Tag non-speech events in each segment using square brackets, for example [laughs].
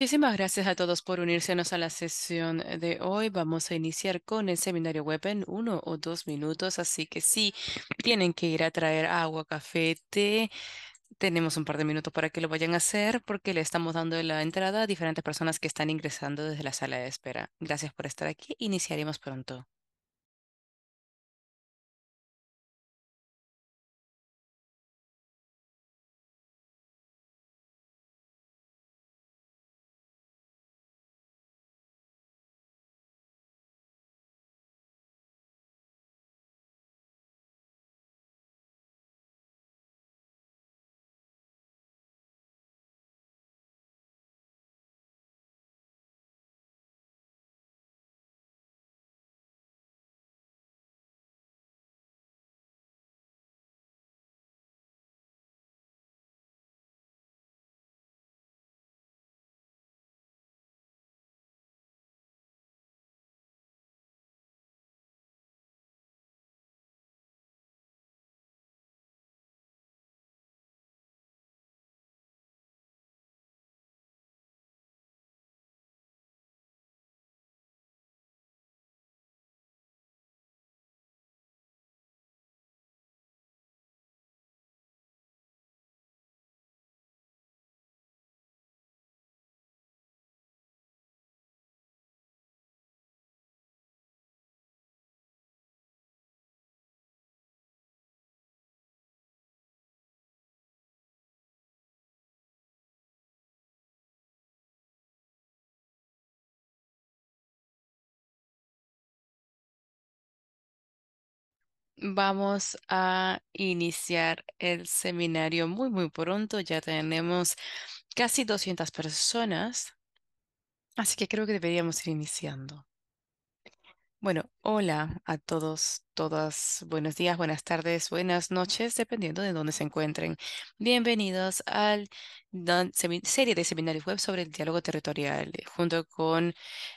Muchísimas gracias a todos por unírsenos a la sesión eh, de hoy. Vamos a iniciar con el seminario web en uno o dos minutos, así que si tienen que ir a traer agua, café, té, tenemos un par de minutos para que lo vayan a hacer porque le estamos dando la entrada a diferentes personas que están ingresando desde la sala de espera. Gracias por estar aquí. Iniciaremos pronto. Vamos a iniciar el seminario muy, muy pronto. Ya tenemos casi 200 personas, así que creo que deberíamos ir iniciando. Bueno, hola a todos todas. Buenos días, buenas tardes, buenas noches, dependiendo de dónde se encuentren. Bienvenidos a la serie de seminarios web sobre el diálogo territorial, eh, junto con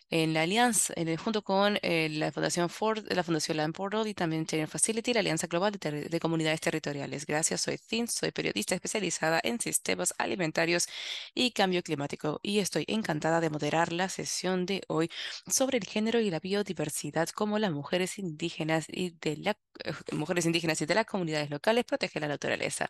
en la alianza, junto con eh, la Fundación Ford, la Fundación Land Portal y también Facility, la Alianza Global de, Comunidades Territoriales. Gracias, soy Thin, soy periodista especializada en sistemas alimentarios y cambio climático y estoy encantada de moderar la sesión de hoy sobre el género y la biodiversidad como las mujeres indígenas y de las eh, mujeres indígenas y de las comunidades locales protege la naturaleza.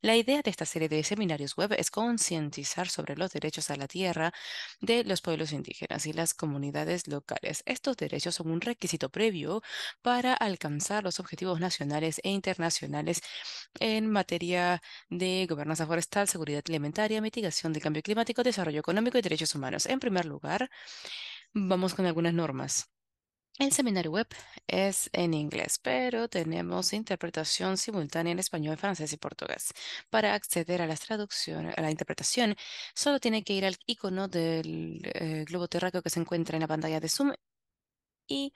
La idea de esta serie de seminarios web es concientizar sobre los derechos a la tierra de los pueblos indígenas y las comunidades locales. Estos derechos son un requisito previo para alcanzar los objetivos nacionales e internacionales en materia de gobernanza forestal, seguridad alimentaria, mitigación del cambio climático, desarrollo económico y derechos humanos. En primer lugar, vamos con algunas normas. El seminario web es en inglés, pero tenemos interpretación simultánea en español, francés y portugués. Para acceder a las traducciones, a la interpretación, solo tiene que ir al icono del eh, globo terráqueo que se encuentra en la pantalla de Zoom y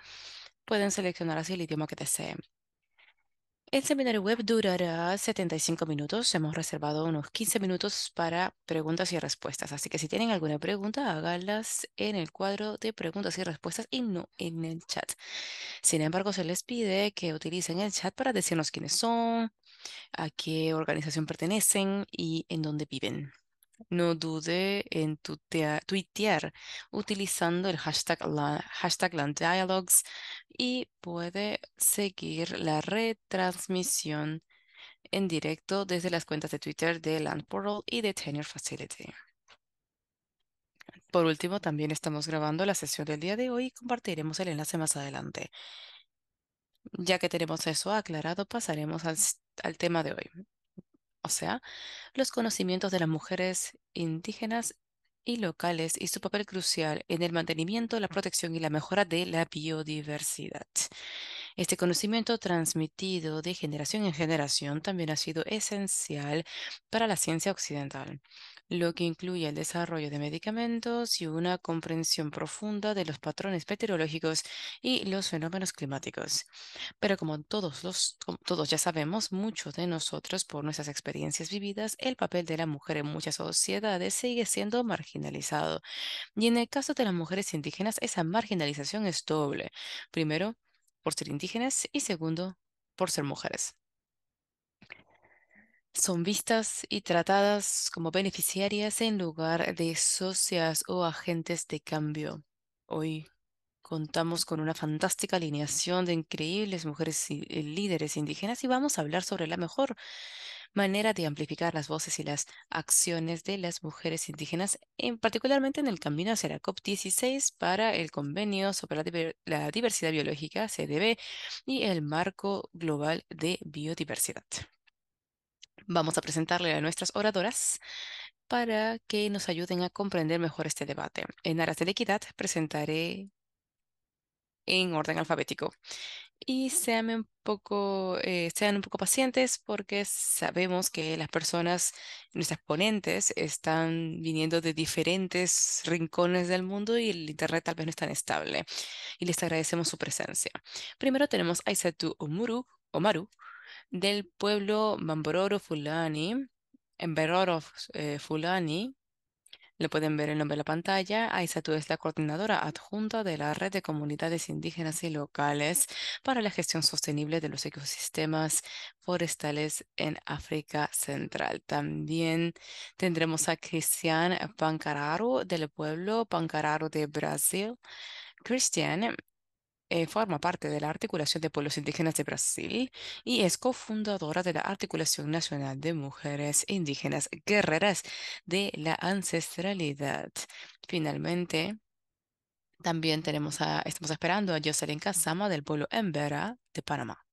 pueden seleccionar así el idioma que deseen. El seminario web durará 75 minutos. Hemos reservado unos 15 minutos para preguntas y respuestas. Así que si tienen alguna pregunta, háganlas en el cuadro de preguntas y respuestas y no en el chat. Sin embargo, se les pide que utilicen el chat para decirnos quiénes son, a qué organización pertenecen y en dónde viven no dude en tuitear utilizando el hashtag, la, hashtag LandDialogues y puede seguir la retransmisión en directo desde las cuentas de Twitter de LandPortal y de Tenure Facility. Por último, también estamos grabando la sesión del día de hoy y compartiremos el enlace más adelante. Ya que tenemos eso aclarado, pasaremos al tema de hoy o sea, los conocimientos de las mujeres indígenas y locales y su papel crucial en el mantenimiento, la protección y la mejora de la biodiversidad. Este conocimiento transmitido de generación en generación también ha sido esencial para la ciencia occidental lo que incluye el desarrollo de medicamentos y una comprensión profunda de los patrones meteorológicos y los fenómenos climáticos. Pero como todos, todos ya sabemos, muchos de nosotros, por nuestras experiencias vividas, el papel de la mujer en muchas sociedades sigue siendo marginalizado. Y en el caso de las mujeres indígenas, esa marginalización es doble. Primero, por ser indígenas y segundo, por ser mujeres son vistas y tratadas como beneficiarias en lugar de socias o agentes de cambio. Hoy contamos con una fantástica alineación de increíbles mujeres y eh, líderes indígenas y vamos a hablar sobre la mejor manera de amplificar las voces y las acciones de las mujeres indígenas, en particularmente en el camino hacia la COP16 para el Convenio sobre la, la Diversidad Biológica, CDB, y el Marco Global de Biodiversidad. Vamos a presentarle a nuestras oradoras para que nos ayuden a comprender mejor este debate. En aras de la equidad presentaré en orden alfabético. Y sean un poco, eh, sean un poco pacientes porque sabemos que las personas, nuestras ponentes, están viniendo de diferentes rincones del mundo y el Internet tal vez no es tan estable. Y les agradecemos su presencia. Primero tenemos a Isatu Omuru, Omaru, del pueblo Mambororo Fulani, en Beroro eh, Fulani, lo pueden ver en nombre de la pantalla. tú es la coordinadora adjunta de la Red de Comunidades Indígenas y Locales para la Gestión Sostenible de los Ecosistemas Forestales en África Central. También tendremos a Cristian Pancararu del pueblo Pancararo de Brasil. Cristian eh, forma parte de la Articulación de Pueblos Indígenas de Brasil y es cofundadora de la Articulación Nacional de Mujeres Indígenas Guerreras de la Ancestralidad. Finalmente, también tenemos a, estamos esperando a Jocelyn Casama del pueblo Embera de Panamá.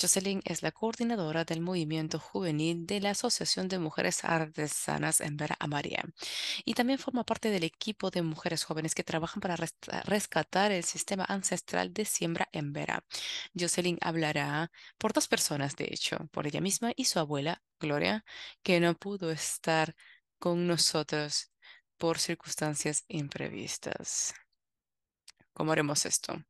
Jocelyn es la coordinadora del movimiento juvenil de la Asociación de Mujeres Artesanas en Vera Amaria y también forma parte del equipo de mujeres jóvenes que trabajan para rescatar el sistema ancestral de siembra en Vera. Jocelyn hablará por dos personas, de hecho, por ella misma y su abuela, Gloria, que no pudo estar con nosotros por circunstancias imprevistas. ¿Cómo haremos esto?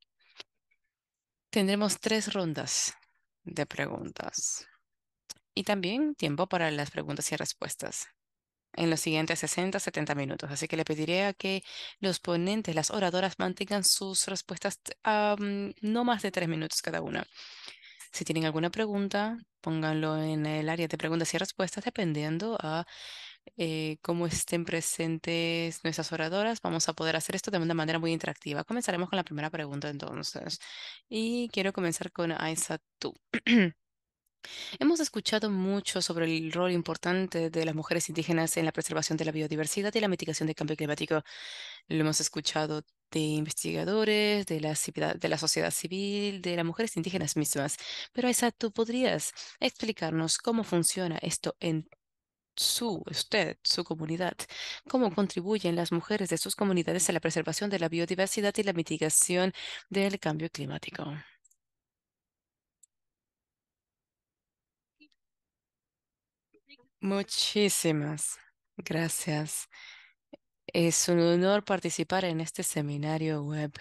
Tendremos tres rondas de preguntas y también tiempo para las preguntas y respuestas en los siguientes 60, 70 minutos. Así que le pediré a que los ponentes, las oradoras, mantengan sus respuestas a no más de tres minutos cada una. Si tienen alguna pregunta, pónganlo en el área de preguntas y respuestas, dependiendo a como eh, cómo estén presentes nuestras oradoras. Vamos a poder hacer esto de una manera muy interactiva. Comenzaremos con la primera pregunta entonces. Y quiero comenzar con Aisa Tú. [clears throat] Hemos escuchado mucho sobre el rol importante de las mujeres indígenas en la preservación de la biodiversidad y la mitigación del cambio climático. Lo hemos escuchado de investigadores, de la, de la sociedad civil, de las mujeres indígenas mismas. Pero Aisa, ¿tú podrías explicarnos cómo funciona esto en su, usted, su comunidad, cómo contribuyen las mujeres de sus comunidades a la preservación de la biodiversidad y la mitigación del cambio climático. Muchísimas gracias. Es un honor participar en este seminario web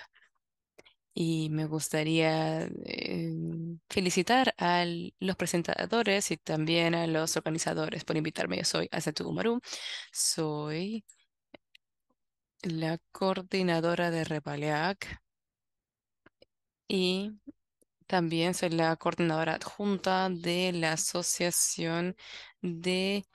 y me gustaría em, felicitar a los presentadores y también a los organizadores por invitarme. Yo soy Asatu soy la coordinadora de Repaleac y también soy la coordinadora adjunta de la Asociación de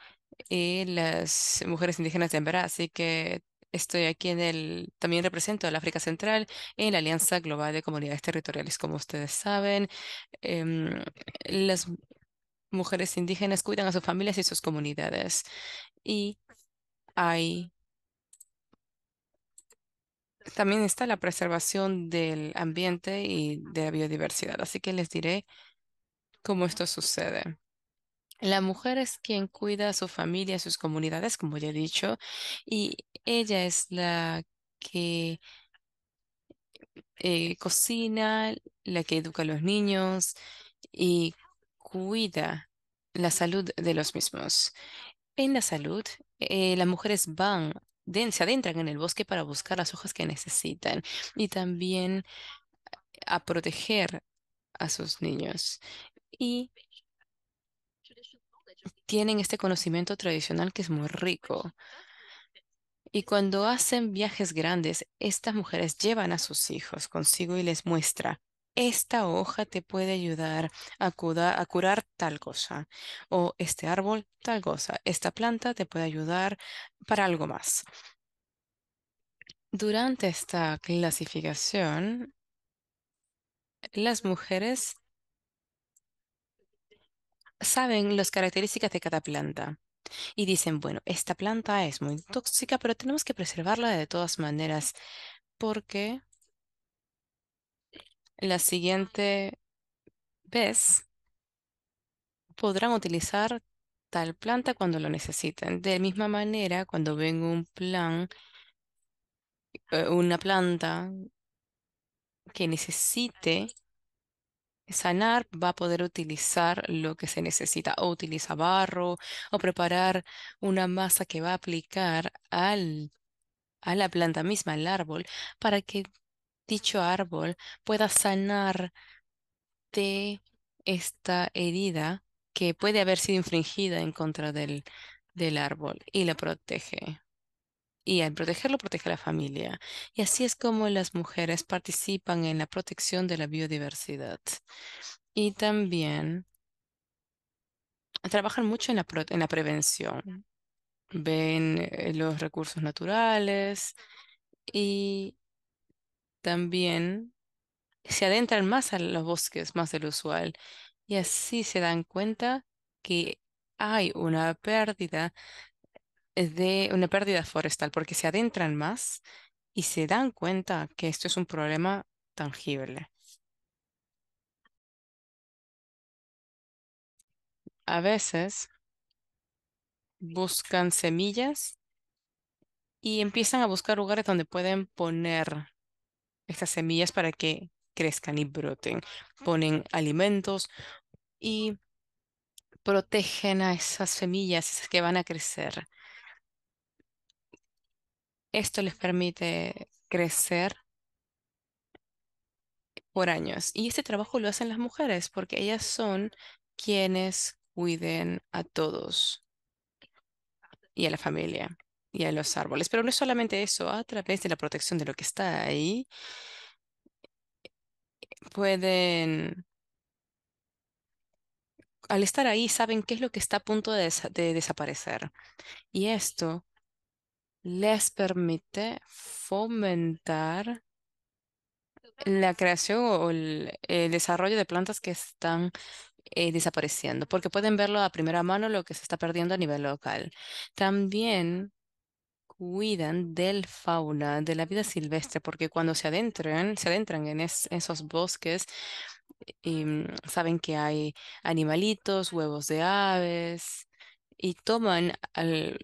eh, las Mujeres Indígenas de Emberá, así que Estoy aquí en el, también represento al África Central en la Alianza Global de Comunidades Territoriales. Como ustedes saben, em, las mujeres indígenas cuidan a sus familias y sus comunidades. Y hay también está la preservación del ambiente y de la biodiversidad. Así que les diré cómo esto sucede. La mujer es quien cuida a su familia, a sus comunidades, como ya he dicho, y ella es la que eh, cocina, la que educa a los niños y cuida la salud de los mismos. En la salud, eh, las mujeres van, se adentran en el bosque para buscar las hojas que necesitan y también a proteger a sus niños. Y tienen este conocimiento tradicional que es muy rico. Y cuando hacen viajes grandes, estas mujeres llevan a sus hijos consigo y les muestra, esta hoja te puede ayudar a, curar, a curar tal cosa, o este árbol tal cosa, esta planta te puede ayudar para algo más. Durante esta clasificación, las mujeres saben las características de cada planta y dicen, bueno, esta planta es muy tóxica, pero tenemos que preservarla de todas maneras porque la siguiente vez podrán utilizar tal planta cuando lo necesiten. De misma manera, cuando ven un plan, eh, una planta que necesite sanar va a poder utilizar lo que se necesita o utiliza barro o preparar una masa que va a aplicar al, a la planta misma, al árbol, para que dicho árbol pueda sanar de esta herida que puede haber sido infringida en contra del, del árbol y la protege y al protegerlo protege a la familia. Y así es como las mujeres participan en la protección de la biodiversidad. Y también trabajan mucho en la, prevención. Ven eh, los recursos naturales y también se adentran más a los bosques, más del usual. Y así se dan cuenta que hay una pérdida de una pérdida forestal, porque se adentran más y se dan cuenta que esto es un problema tangible. A veces buscan semillas y empiezan a buscar lugares donde pueden poner estas semillas para que crezcan y broten. Ponen alimentos y protegen a esas semillas que van a crecer. Esto les permite crecer por años. Y este trabajo lo hacen las mujeres porque ellas son quienes cuiden a todos y a la familia y a los árboles. Pero no es solamente eso, a través de la protección de lo que está ahí, pueden, al estar ahí, saben qué es lo que está a punto de, de desaparecer. Y esto les permite fomentar la creación o el, desarrollo de plantas que están eh, desapareciendo, porque pueden verlo a primera mano lo que se está perdiendo a nivel local. También cuidan del fauna, de la vida silvestre, porque cuando se adentran, se adentran en esos bosques, y mm, saben que hay animalitos, huevos de aves, y toman al,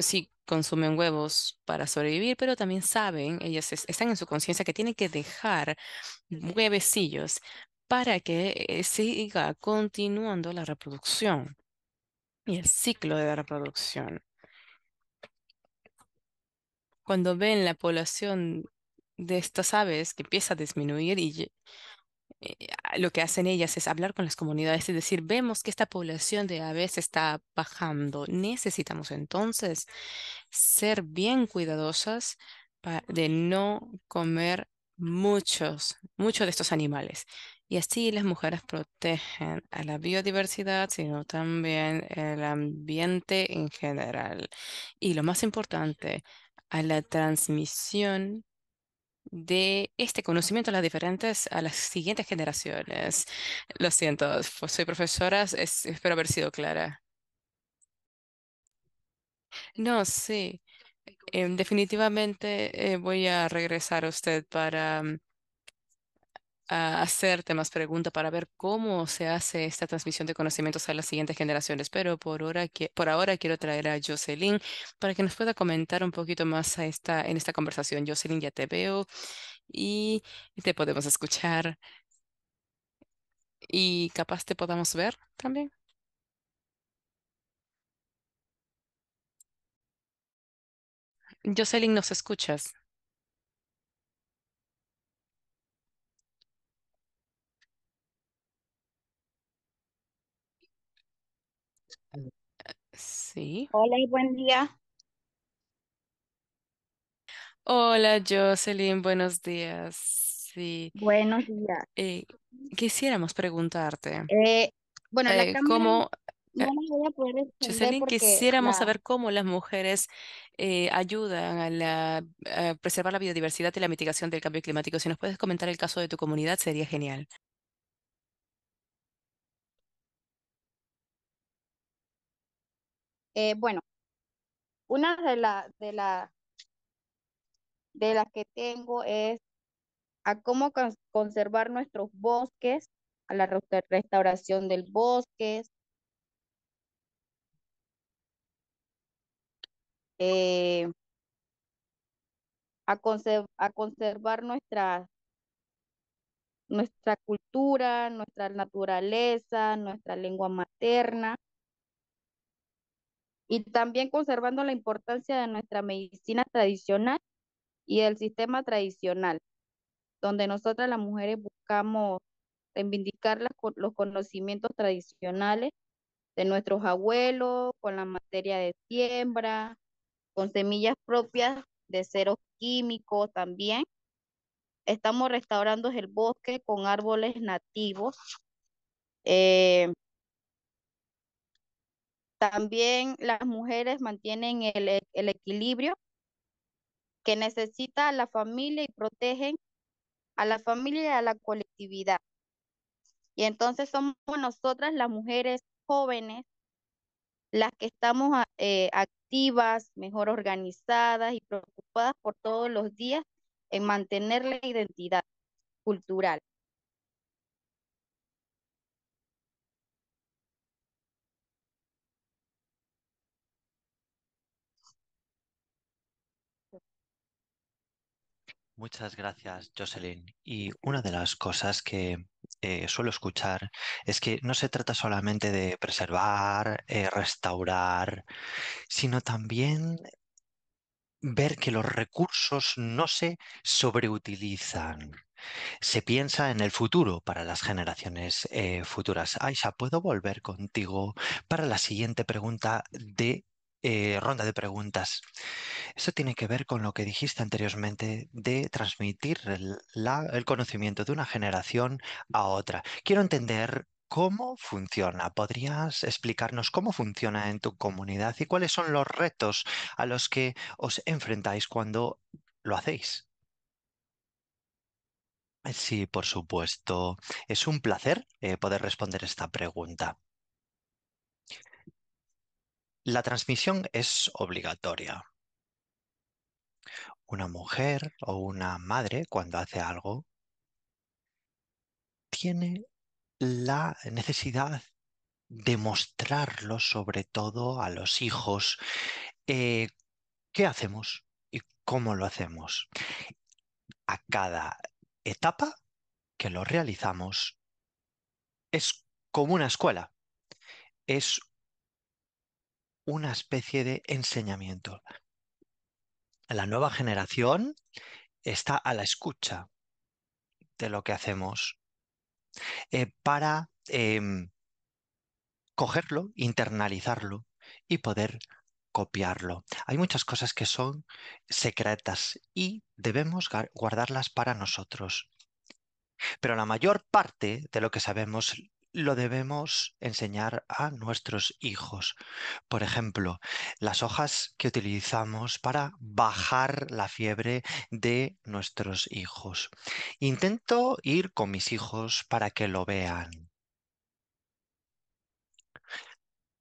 si sí consumen huevos para sobrevivir, pero también saben, ellas están en su conciencia que tienen que dejar huevecillos para que eh, siga continuando la reproducción y el ciclo de la reproducción. Cuando ven la población de estas aves que empieza a disminuir y eh, lo que hacen ellas es hablar con las comunidades es decir, vemos que esta población de aves está bajando. Necesitamos entonces ser bien cuidadosas de no comer muchos, muchos de estos animales. Y así las mujeres protegen a la biodiversidad, sino también el ambiente en general. Y lo más importante, a la transmisión de este conocimiento a las diferentes, a las siguientes generaciones. Lo siento, soy profesora, espero haber sido clara. No, sí. Em, definitivamente eh, voy a regresar a usted para mm, a hacerte más preguntas para ver cómo se hace esta transmisión de conocimientos a las siguientes generaciones, pero por ahora, por ahora quiero traer a Jocelyn para que nos pueda comentar un poquito más a esta, en esta conversación. Jocelyn, ya te veo y te podemos escuchar y capaz te podamos ver también. Jocelyn, ¿nos escuchas? Hola y buen día. Hola, Jocelyn, buenos días. Sí. Buenos días. Eh, quisiéramos preguntarte, eh, bueno, eh, ¿cómo, Jocelyn, quisiéramos saber cómo las mujeres ayudan a preservar la biodiversidad y la mitigación del cambio climático? Si nos puedes comentar el caso de tu comunidad, sería genial. Eh, bueno, una de las de la, de las que tengo es a cómo conservar nuestros bosques, a la restauración del bosque, eh, a, a, conservar nuestra, nuestra cultura, nuestra naturaleza, nuestra lengua materna y también conservando la importancia de nuestra medicina tradicional y el sistema tradicional, donde nosotras las mujeres buscamos reivindicar los conocimientos tradicionales de nuestros abuelos, con la materia de siembra, con semillas propias de cero químico también. Estamos restaurando el bosque con árboles nativos. Eh, también las mujeres mantienen el, e, equilibrio que necesita la familia y protegen a la familia y a la colectividad. Y entonces somos nosotras las mujeres jóvenes las que estamos eh, activas, mejor organizadas y preocupadas por todos los días en mantener la identidad cultural. Muchas gracias, Jocelyn. Y una de las cosas que eh, suelo escuchar es que no se trata solamente de preservar, eh, restaurar, sino también ver que los recursos no se sobreutilizan. Se piensa en el futuro para las generaciones eh, futuras. Aisha, ¿puedo volver contigo para la siguiente pregunta de eh, ronda de preguntas. Eso tiene que ver con lo que dijiste anteriormente de transmitir el, conocimiento de una generación a otra. Quiero entender cómo funciona. ¿Podrías explicarnos cómo funciona en tu comunidad y cuáles son los retos a los que os enfrentáis cuando lo hacéis? Sí, por supuesto. Es un placer eh, poder responder esta pregunta. La transmisión es obligatoria. Una mujer o una madre cuando hace algo tiene la necesidad de mostrarlo sobre todo a los hijos. Eh, ¿Qué hacemos y cómo lo hacemos? A cada etapa que lo realizamos es como una escuela. Es una especie de enseñamiento. La nueva generación está a la escucha de lo que hacemos eh, para em, cogerlo, internalizarlo y poder copiarlo. Hay muchas cosas que son secretas y debemos guardarlas para nosotros. Pero la mayor parte de lo que sabemos lo debemos enseñar a nuestros hijos. Por ejemplo, las hojas que utilizamos para bajar la fiebre de nuestros hijos. Intento ir con mis hijos para que lo vean.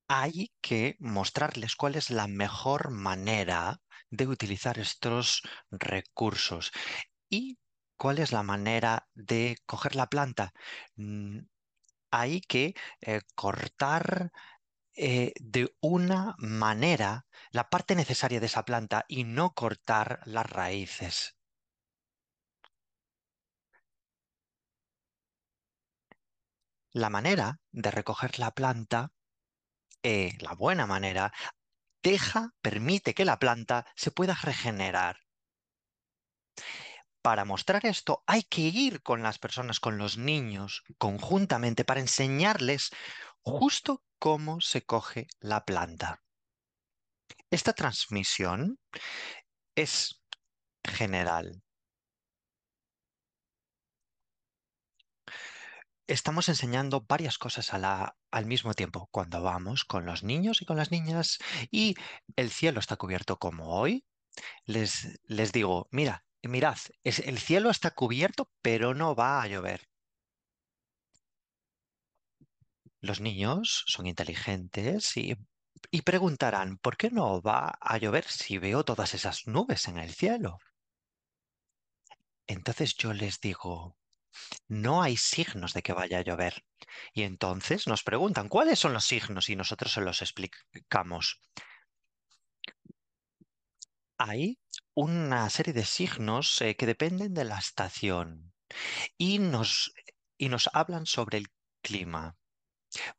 Hay que mostrarles cuál es la mejor manera de utilizar estos recursos y cuál es la manera de coger la planta mm, hay que eh, cortar eh, de una manera la parte necesaria de esa planta y no cortar las raíces. La manera de recoger la planta, eh, la buena manera, deja, permite que la planta se pueda regenerar para mostrar esto hay que ir con las personas, con los niños, conjuntamente, para enseñarles justo cómo se coge la planta. Esta transmisión es general. Estamos enseñando varias cosas a la, al mismo tiempo cuando vamos con los niños y con las niñas y el cielo está cubierto como hoy. Les, les digo, mira, eh, mirad, es, el cielo está cubierto, pero no va a llover. Los niños son inteligentes y, y preguntarán, ¿por qué no va a llover si veo todas esas nubes en el cielo? Entonces yo les digo, no hay signos de que vaya a llover. Y entonces nos preguntan, ¿cuáles son los signos? Y nosotros se los explicamos. Hay una serie de signos eh, que dependen de la estación y nos, y nos hablan sobre el clima.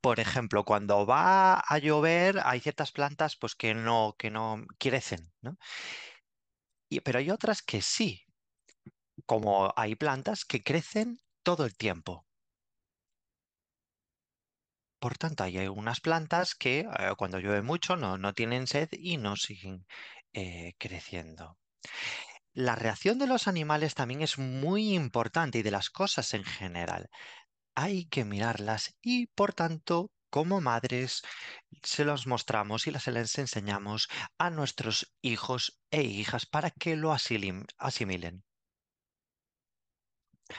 Por ejemplo, cuando va a llover hay ciertas plantas pues, que, no, que no crecen, pero hay otras que sí, como hay plantas que crecen todo el tiempo. Por tanto, hay unas plantas que eh, cuando llueve mucho no, tienen sed y no siguen eh, creciendo. La reacción de los animales también es muy importante y de las cosas en general. Hay que mirarlas y, por tanto, como madres, se las mostramos y las enseñamos a nuestros hijos e hijas para que lo asimilen.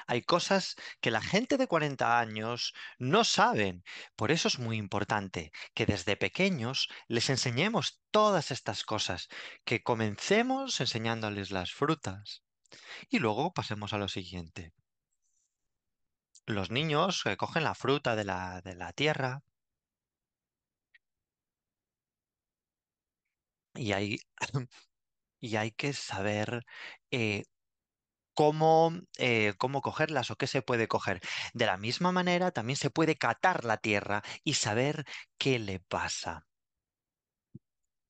Hay cosas que la gente de 40 años no saben. Por eso es muy importante que desde pequeños les enseñemos todas estas cosas, que comencemos enseñándoles las frutas y luego pasemos a lo siguiente. Los niños eh, cogen la fruta de la, de la tierra y hay, [laughs] y hay que saber eh, eh, cómo, cogerlas o qué se puede coger. De la misma manera, también se puede catar la tierra y saber qué le pasa.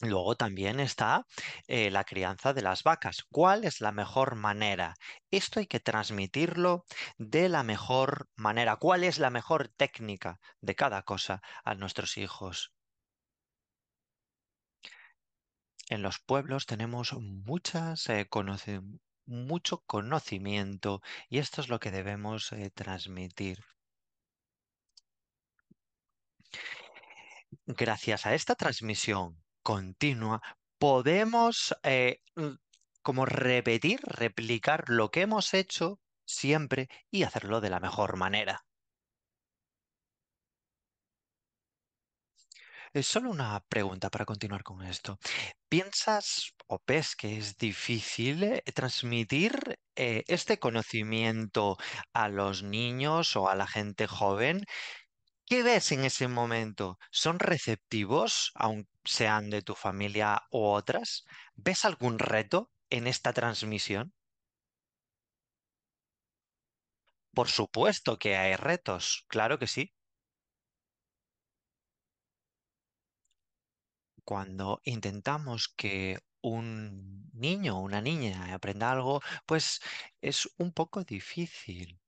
Luego también está eh, la crianza de las vacas. ¿Cuál es la mejor manera? Esto hay que transmitirlo de la mejor manera. ¿Cuál es la mejor técnica de cada cosa a nuestros hijos? En los pueblos tenemos muchas, eh, conocimientos mucho conocimiento y esto es lo que debemos eh, transmitir. Gracias a esta transmisión continua podemos eh, como repetir, replicar lo que hemos hecho siempre y hacerlo de la mejor manera. Eh, solo una pregunta para continuar con esto. ¿Piensas o ves que es difícil eh, transmitir eh, este conocimiento a los niños o a la gente joven? ¿Qué ves en ese momento? ¿Son receptivos, aun sean de tu familia u otras? ¿Ves algún reto en esta transmisión? Por supuesto que hay retos, claro que sí. cuando intentamos que un niño o una niña aprenda algo, pues es un poco difícil.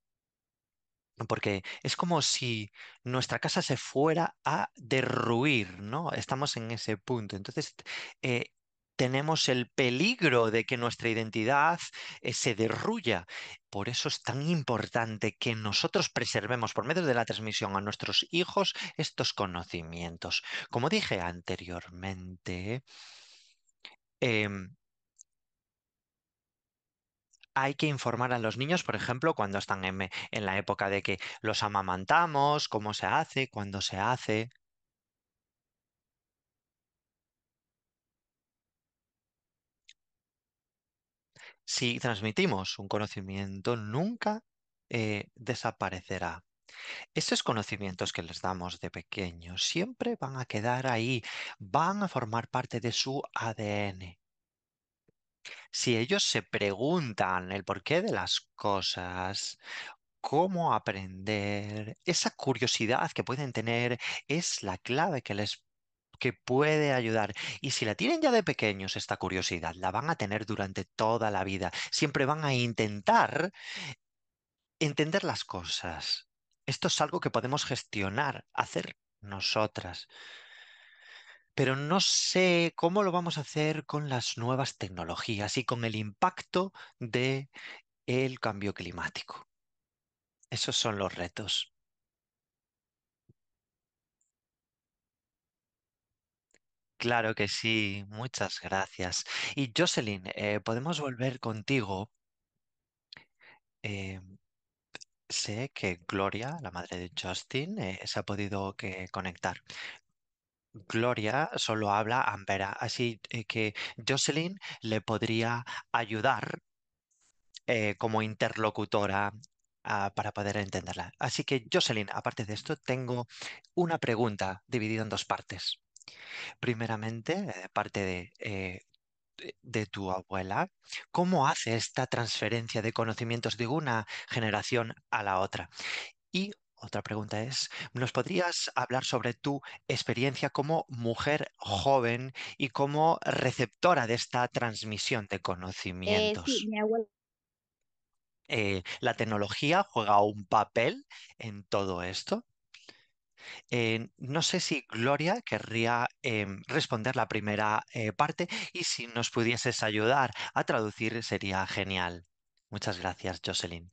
Porque es como si nuestra casa se fuera a derruir, ¿no? Estamos en ese punto. Entonces, eh, tenemos el peligro de que nuestra identidad eh, se derruya. Por eso es tan importante que nosotros preservemos por medio de la transmisión a nuestros hijos estos conocimientos. Como dije anteriormente, em, hay que informar a los niños, por ejemplo, cuando están en la época de que los amamantamos, cómo se hace, cuándo se hace, Si transmitimos un conocimiento, nunca eh, desaparecerá. Esos conocimientos que les damos de pequeños siempre van a quedar ahí, van a formar parte de su ADN. Si ellos se preguntan el porqué de las cosas, cómo aprender, esa curiosidad que pueden tener es la clave que les que puede ayudar. Y si la tienen ya de pequeños, esta curiosidad, la van a tener durante toda la vida. Siempre van a intentar entender las cosas. Esto es algo que podemos gestionar, hacer nosotras. Pero no sé cómo lo vamos a hacer con las nuevas tecnologías y con el impacto de el cambio climático. Esos son los retos. Claro que sí, muchas gracias. Y Jocelyn, eh, podemos volver contigo. Eh, sé que Gloria, la madre de Justin, eh, se ha podido conectar. Gloria solo habla Ambera, así que Jocelyn le podría ayudar como interlocutora ah, para poder entenderla. Así que Jocelyn, aparte de esto, tengo una pregunta dividida en dos partes. Primeramente, de parte eh, de, tu abuela, ¿cómo hace esta transferencia de conocimientos de una generación a la otra? Y otra pregunta es, ¿nos podrías hablar sobre tu experiencia como mujer joven y como receptora de esta transmisión de eh, conocimientos? Eh, ¿La tecnología juega un papel en todo esto? Eh, no sé si Gloria querría em, responder la primera eh, parte y si nos pudieses ayudar a traducir sería genial. Muchas gracias, Jocelyn.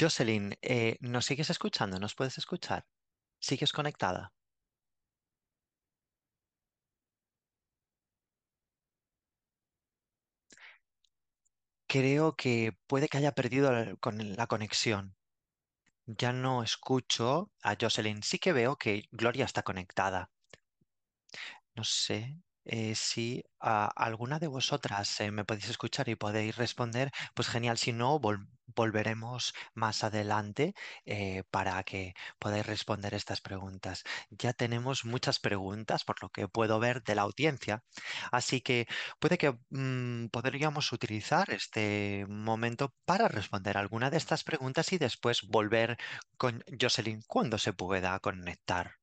Jocelyn, eh, ¿nos sigues escuchando? ¿Nos puedes escuchar? ¿Sigues conectada? Creo que puede que haya perdido la conexión. Ya no escucho a Jocelyn. Sí que veo que Gloria está conectada. No sé. Eh, si alguna de vosotras eh, me podéis escuchar y podéis responder, pues genial. Si no, volveremos más adelante eh, para que podáis responder estas preguntas. Ya tenemos muchas preguntas, por lo que puedo ver, de la audiencia. Así que puede que mm, podríamos utilizar este momento para responder alguna de estas preguntas y después volver con Jocelyn cuando se pueda conectar.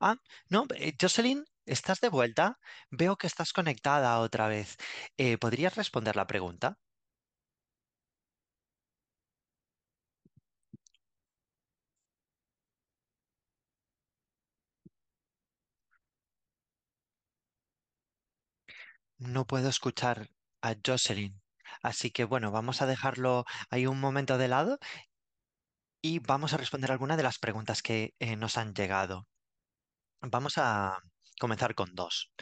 Ah, no, Jocelyn, ¿Estás de vuelta? Veo que estás conectada otra vez. Eh, ¿podrías responder la pregunta? No puedo escuchar a Jocelyn. Así que bueno, vamos a dejarlo ahí un momento de lado y vamos a responder alguna de las preguntas que eh, nos han llegado. Vamos a, comenzar con dos.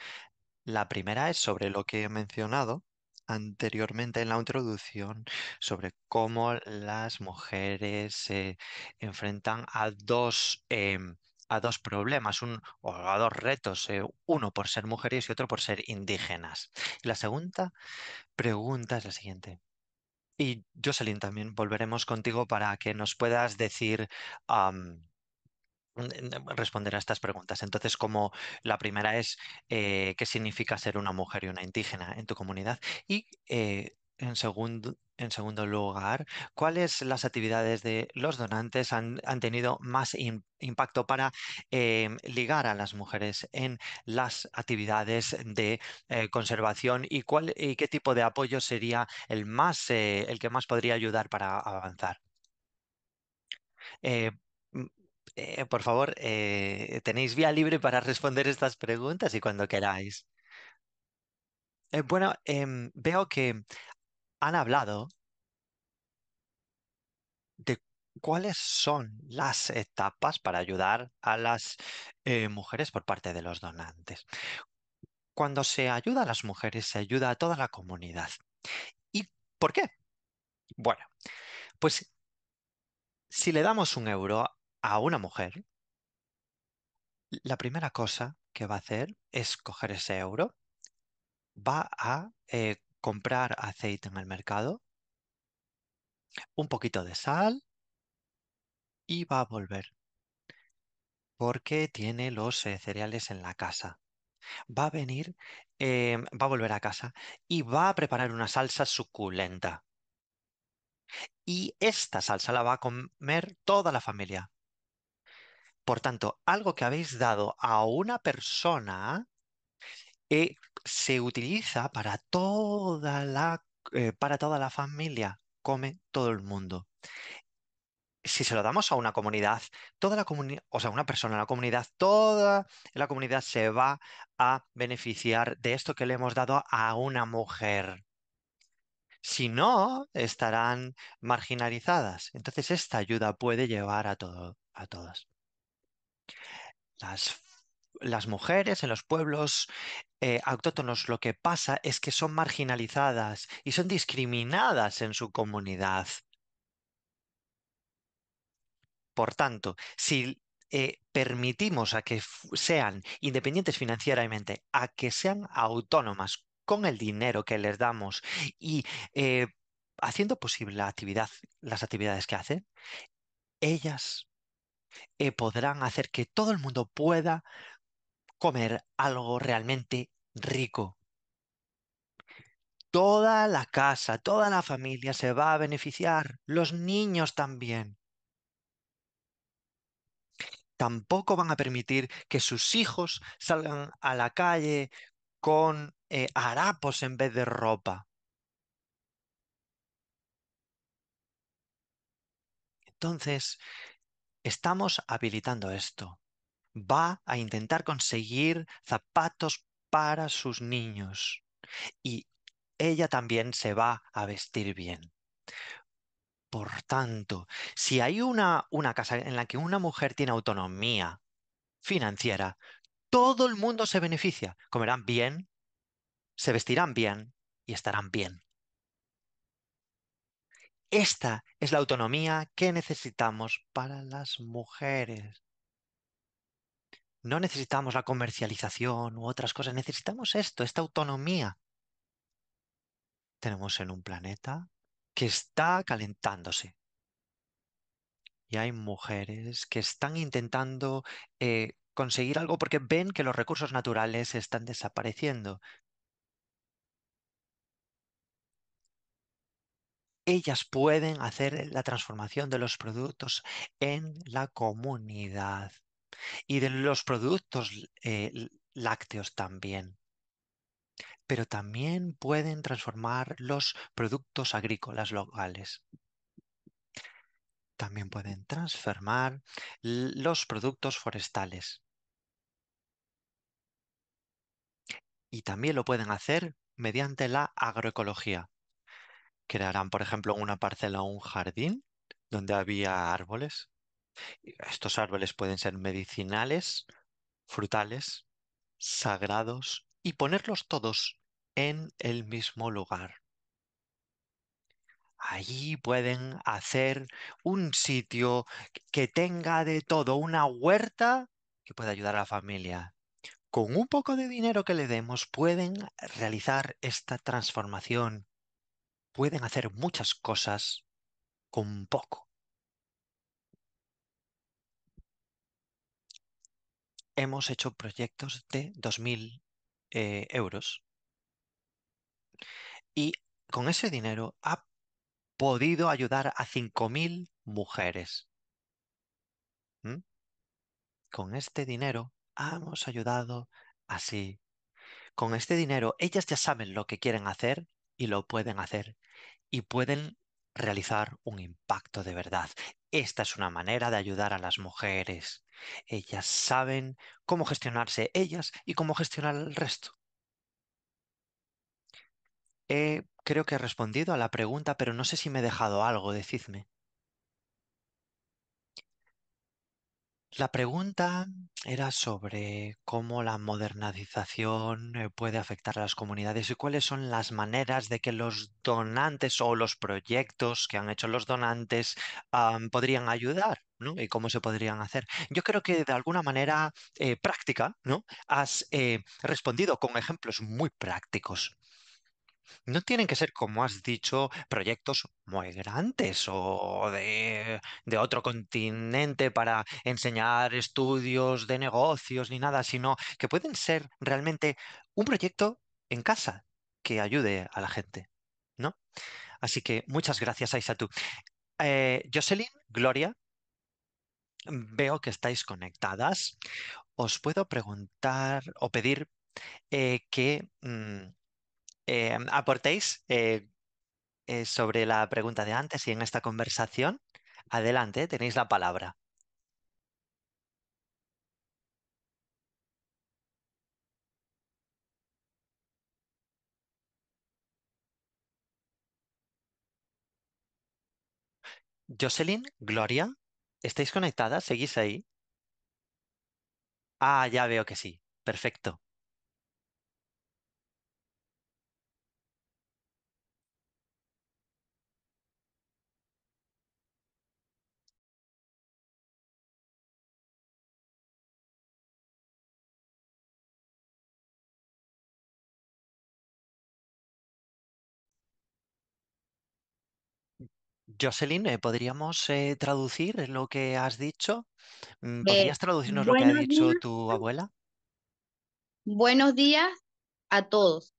La primera es sobre lo que he mencionado anteriormente en la introducción, sobre cómo las mujeres se enfrentan a dos... Em, a dos problemas un, o a dos retos, eh, uno por ser mujeres y otro por ser indígenas. la segunda pregunta es la siguiente. Y Jocelyn, también volveremos contigo para que nos puedas decir responder a estas preguntas. Entonces, como la primera es, eh, ¿qué significa ser una mujer y una indígena en tu comunidad? Y eh, en, segundo, en segundo lugar, ¿cuáles las actividades de los donantes han, tenido más impacto para eh, ligar a las mujeres en las actividades de conservación y, cuál, y qué tipo de apoyo sería el, más, el que más podría ayudar para avanzar? Eh, por favor, eh, tenéis vía libre para responder estas preguntas y cuando queráis. Eh, bueno, em, veo que han hablado de cuáles son las etapas para ayudar a las mujeres por parte de los donantes. Cuando se ayuda a las mujeres, se ayuda a toda la comunidad. ¿Y por qué? Bueno, pues si le damos un euro a una mujer, la primera cosa que va a hacer es coger ese euro, va a eh, comprar aceite en el mercado, un poquito de sal y va a volver porque tiene los eh, cereales en la casa. Va a venir, eh, va a volver a casa y va a preparar una salsa suculenta. Y esta salsa la va a comer toda la familia. Por tanto, algo que habéis dado a una persona eh, se utiliza para toda la, eh, para toda la familia, come todo el mundo. Si se lo damos a una comunidad, toda la comunidad, o sea, una persona la comunidad, toda la comunidad se va a beneficiar de esto que le hemos dado a una mujer. Si no, estarán marginalizadas. Entonces, esta ayuda puede llevar a a todas las, mujeres en los pueblos eh, autóctonos lo que pasa es que son marginalizadas y son discriminadas en su comunidad. Por tanto, si eh, permitimos a que sean independientes financieramente, a que sean autónomas con el dinero que les damos y eh, haciendo posible la actividad, las actividades que hacen, ellas y eh, podrán hacer que todo el mundo pueda comer algo realmente rico. Toda la casa, toda la familia se va a beneficiar, los niños también. Tampoco van a permitir que sus hijos salgan a la calle con eh, harapos en vez de ropa. Entonces, Estamos habilitando esto. Va a intentar conseguir zapatos para sus niños y ella también se va a vestir bien. Por tanto, si hay una, una casa en la que una mujer tiene autonomía financiera, todo el mundo se beneficia. Comerán bien, se vestirán bien y estarán bien. Esta es la autonomía que necesitamos para las mujeres. No necesitamos la comercialización u otras cosas, necesitamos esto, esta autonomía. Tenemos en un planeta que está calentándose. Y hay mujeres que están intentando eh, conseguir algo porque ven que los recursos naturales están desapareciendo. ellas pueden hacer eh, la transformación de los productos en la comunidad y de los productos eh, lácteos también. Pero también pueden transformar los productos agrícolas locales. También pueden transformar los productos forestales. Y también lo pueden hacer mediante la agroecología crearán, por ejemplo, una parcela o un jardín donde había árboles. Estos árboles pueden ser medicinales, frutales, sagrados y ponerlos todos en el mismo lugar. Allí pueden hacer un sitio que tenga de todo, una huerta que pueda ayudar a la familia. Con un poco de dinero que le demos pueden realizar esta transformación pueden hacer muchas cosas con poco. Hemos hecho proyectos de 2.000 eh, euros y con ese dinero ha podido ayudar a 5.000 mujeres. ¿Mm? Con este dinero hemos ayudado así. Con este dinero ellas ya saben lo que quieren hacer y lo pueden hacer y pueden realizar un impacto de verdad. Esta es una manera de ayudar a las mujeres. Ellas saben cómo gestionarse ellas y cómo gestionar el resto. creo que he respondido a la pregunta, pero no sé si me he dejado algo, decidme. La pregunta era sobre cómo la modernización eh, puede afectar a las comunidades y cuáles son las maneras de que los donantes o los proyectos que han hecho los donantes podrían ayudar y cómo se podrían hacer. Yo creo que de alguna manera eh, práctica ¿no? has eh, respondido con ejemplos muy prácticos. No tienen que ser, como has dicho, proyectos muy grandes o de, otro continente para enseñar estudios de negocios ni nada, sino que pueden ser realmente un proyecto en casa que ayude a la gente, ¿no? Así que muchas gracias, a Eh, Jocelyn, Gloria, veo que estáis conectadas. Os puedo preguntar o pedir eh, que... Mm, eh, aportéis eh, eh, sobre la pregunta de antes y en esta conversación. Adelante, tenéis la palabra. Jocelyn, Gloria, ¿estáis conectadas? ¿Seguís ahí? Ah, ya veo que sí. Perfecto. Jocelyn, eh, ¿podríamos eh, traducir lo que has dicho? Mm, eh, ¿Podrías traducirnos lo que ha dicho tu abuela? Buenos días a todos.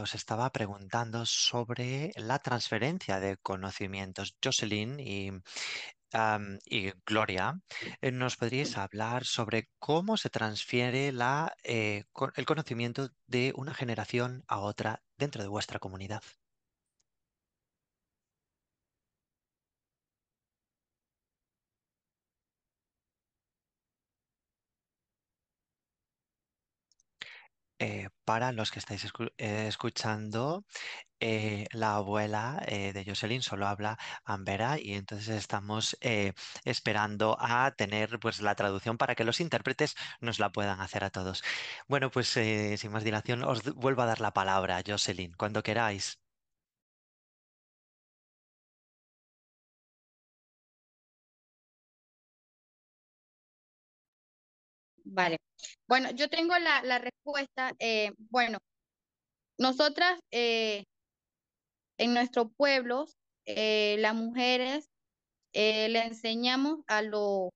os estaba preguntando sobre la transferencia de conocimientos. Jocelyn y y Gloria, eh, ¿nos podríais hablar sobre cómo se transfiere eh, el conocimiento de una generación a otra dentro de vuestra comunidad? Eh, para los que estáis eh, escuchando, eh, la abuela de Jocelyn solo habla Ambera y entonces estamos esperando a tener pues, la traducción para que los intérpretes nos la puedan hacer a todos. Bueno, pues sin más dilación, os vuelvo a dar la palabra, Jocelyn, cuando queráis. Vale. Bueno, yo tengo la, respuesta. Eh, bueno, nosotras eh, en nuestro pueblo, eh, las mujeres le enseñamos a, lo,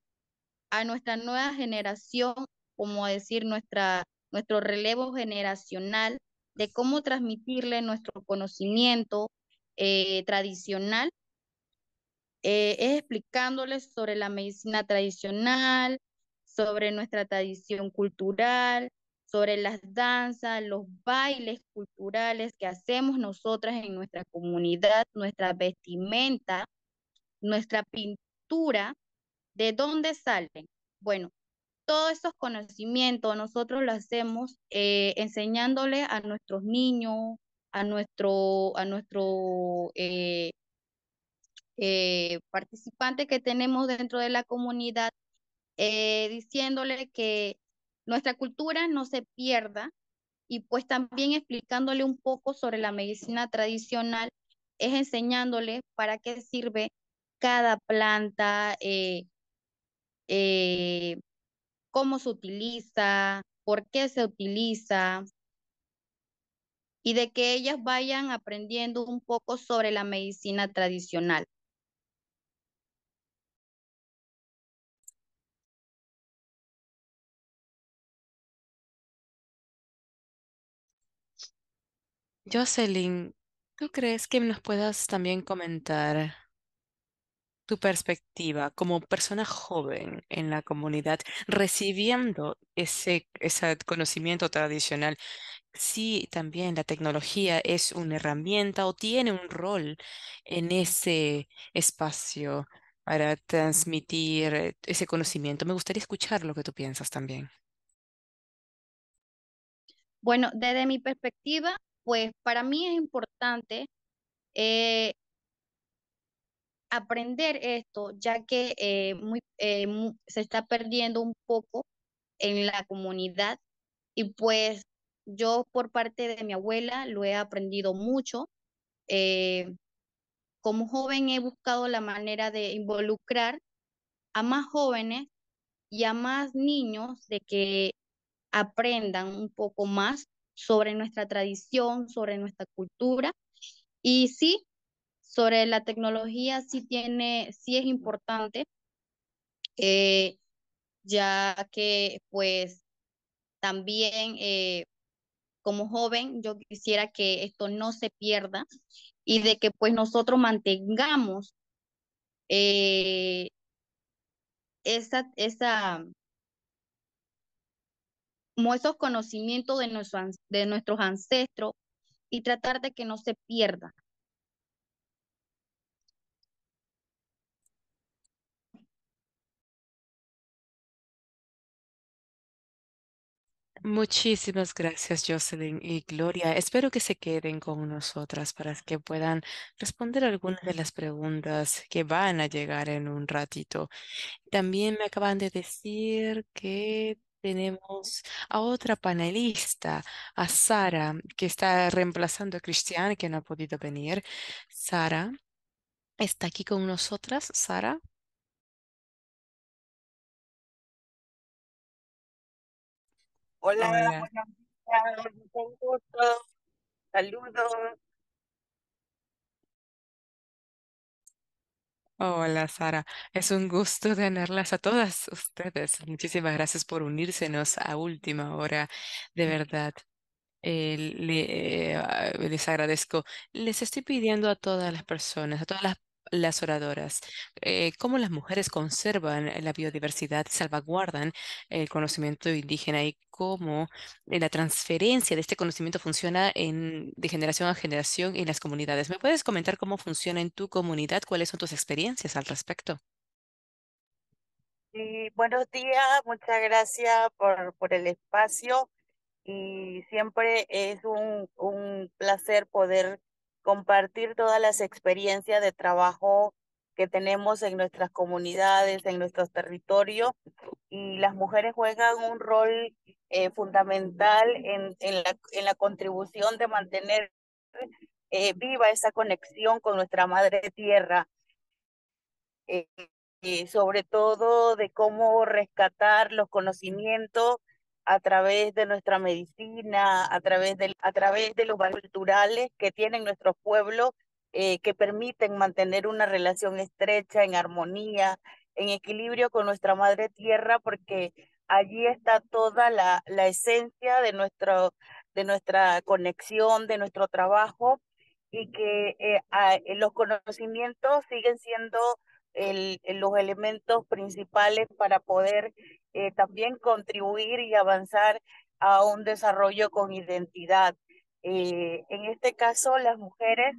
a nuestra nueva generación, como decir, nuestra, nuestro relevo generacional, de cómo transmitirle nuestro conocimiento tradicional. es explicándoles sobre la medicina tradicional, sobre nuestra tradición cultural, sobre las danzas, los bailes culturales que hacemos nosotras en nuestra comunidad, nuestra vestimenta, nuestra pintura, ¿de dónde salen? Bueno, todos esos conocimientos nosotros los hacemos enseñándoles eh, enseñándole a nuestros niños, a nuestro, a nuestro eh, eh, participante que tenemos dentro de la comunidad, eh, diciéndole que nuestra cultura no se pierda y pues también explicándole un poco sobre la medicina tradicional, es enseñándole para qué sirve cada planta, eh, eh, cómo se utiliza, por qué se utiliza, y de que ellas vayan aprendiendo un poco sobre la medicina tradicional. Jocelyn, ¿tú crees que nos puedas también comentar tu perspectiva como persona joven en la comunidad, recibiendo ese, ese conocimiento tradicional? Si también la tecnología es una herramienta o tiene un rol en ese espacio para transmitir ese conocimiento. Me gustaría escuchar lo que tú piensas también. Bueno, desde mi perspectiva, pues para mí es importante eh, aprender esto, ya que eh, eh, se está perdiendo un poco en la comunidad y pues yo por parte de mi abuela lo he aprendido mucho. como joven he buscado la manera de involucrar a más jóvenes y a más niños de que aprendan un poco más sobre nuestra tradición, sobre nuestra cultura. Y sí, sobre la tecnología sí tiene, sí es importante, eh, ya que pues también eh, como joven yo quisiera que esto no se pierda y de que pues nosotros mantengamos eh, esa, esa, como esos conocimientos de, de nuestros ancestros y tratar de que no se pierda. Muchísimas gracias, Jocelyn y Gloria. Espero que se queden con nosotras para que puedan responder algunas de las preguntas que van a llegar en un ratito. También me acaban de decir que tenemos a otra panelista, a Sara, que está reemplazando a Cristian, que no ha podido venir. Sara, ¿está aquí con nosotras, Sara? Hola, Hola. gusto. Saludos. Hola, Sara. Es un gusto tenerlas a todas ustedes. Muchísimas gracias por unírsenos a última hora. De verdad, eh, eh, les agradezco. Les estoy pidiendo a todas las personas, a todas las las oradoras, eh, cómo las mujeres conservan eh, la biodiversidad, salvaguardan el conocimiento indígena y cómo eh, la transferencia de este conocimiento funciona en, de generación a generación en las comunidades. ¿Me puedes comentar cómo funciona en tu comunidad? ¿Cuáles son tus experiencias al respecto? Sí, buenos días, muchas gracias por, por el espacio y siempre es un, un placer poder compartir todas las experiencias de trabajo que tenemos en nuestras comunidades, en nuestros territorios, y las mujeres juegan un rol eh, fundamental en, la, en la contribución de mantener eh, viva esa conexión con nuestra madre tierra, eh, sobre todo de cómo rescatar los conocimientos a través de nuestra medicina, a través, de, a través de los valores culturales que tienen nuestros pueblos, eh, que permiten mantener una relación estrecha, en armonía, en equilibrio con nuestra madre tierra, porque allí está toda la, la esencia de, nuestro, de nuestra conexión, de nuestro trabajo, y que eh, los conocimientos siguen siendo el, los elementos principales para poder eh, también contribuir y avanzar a un desarrollo con identidad. Eh, en este caso, las mujeres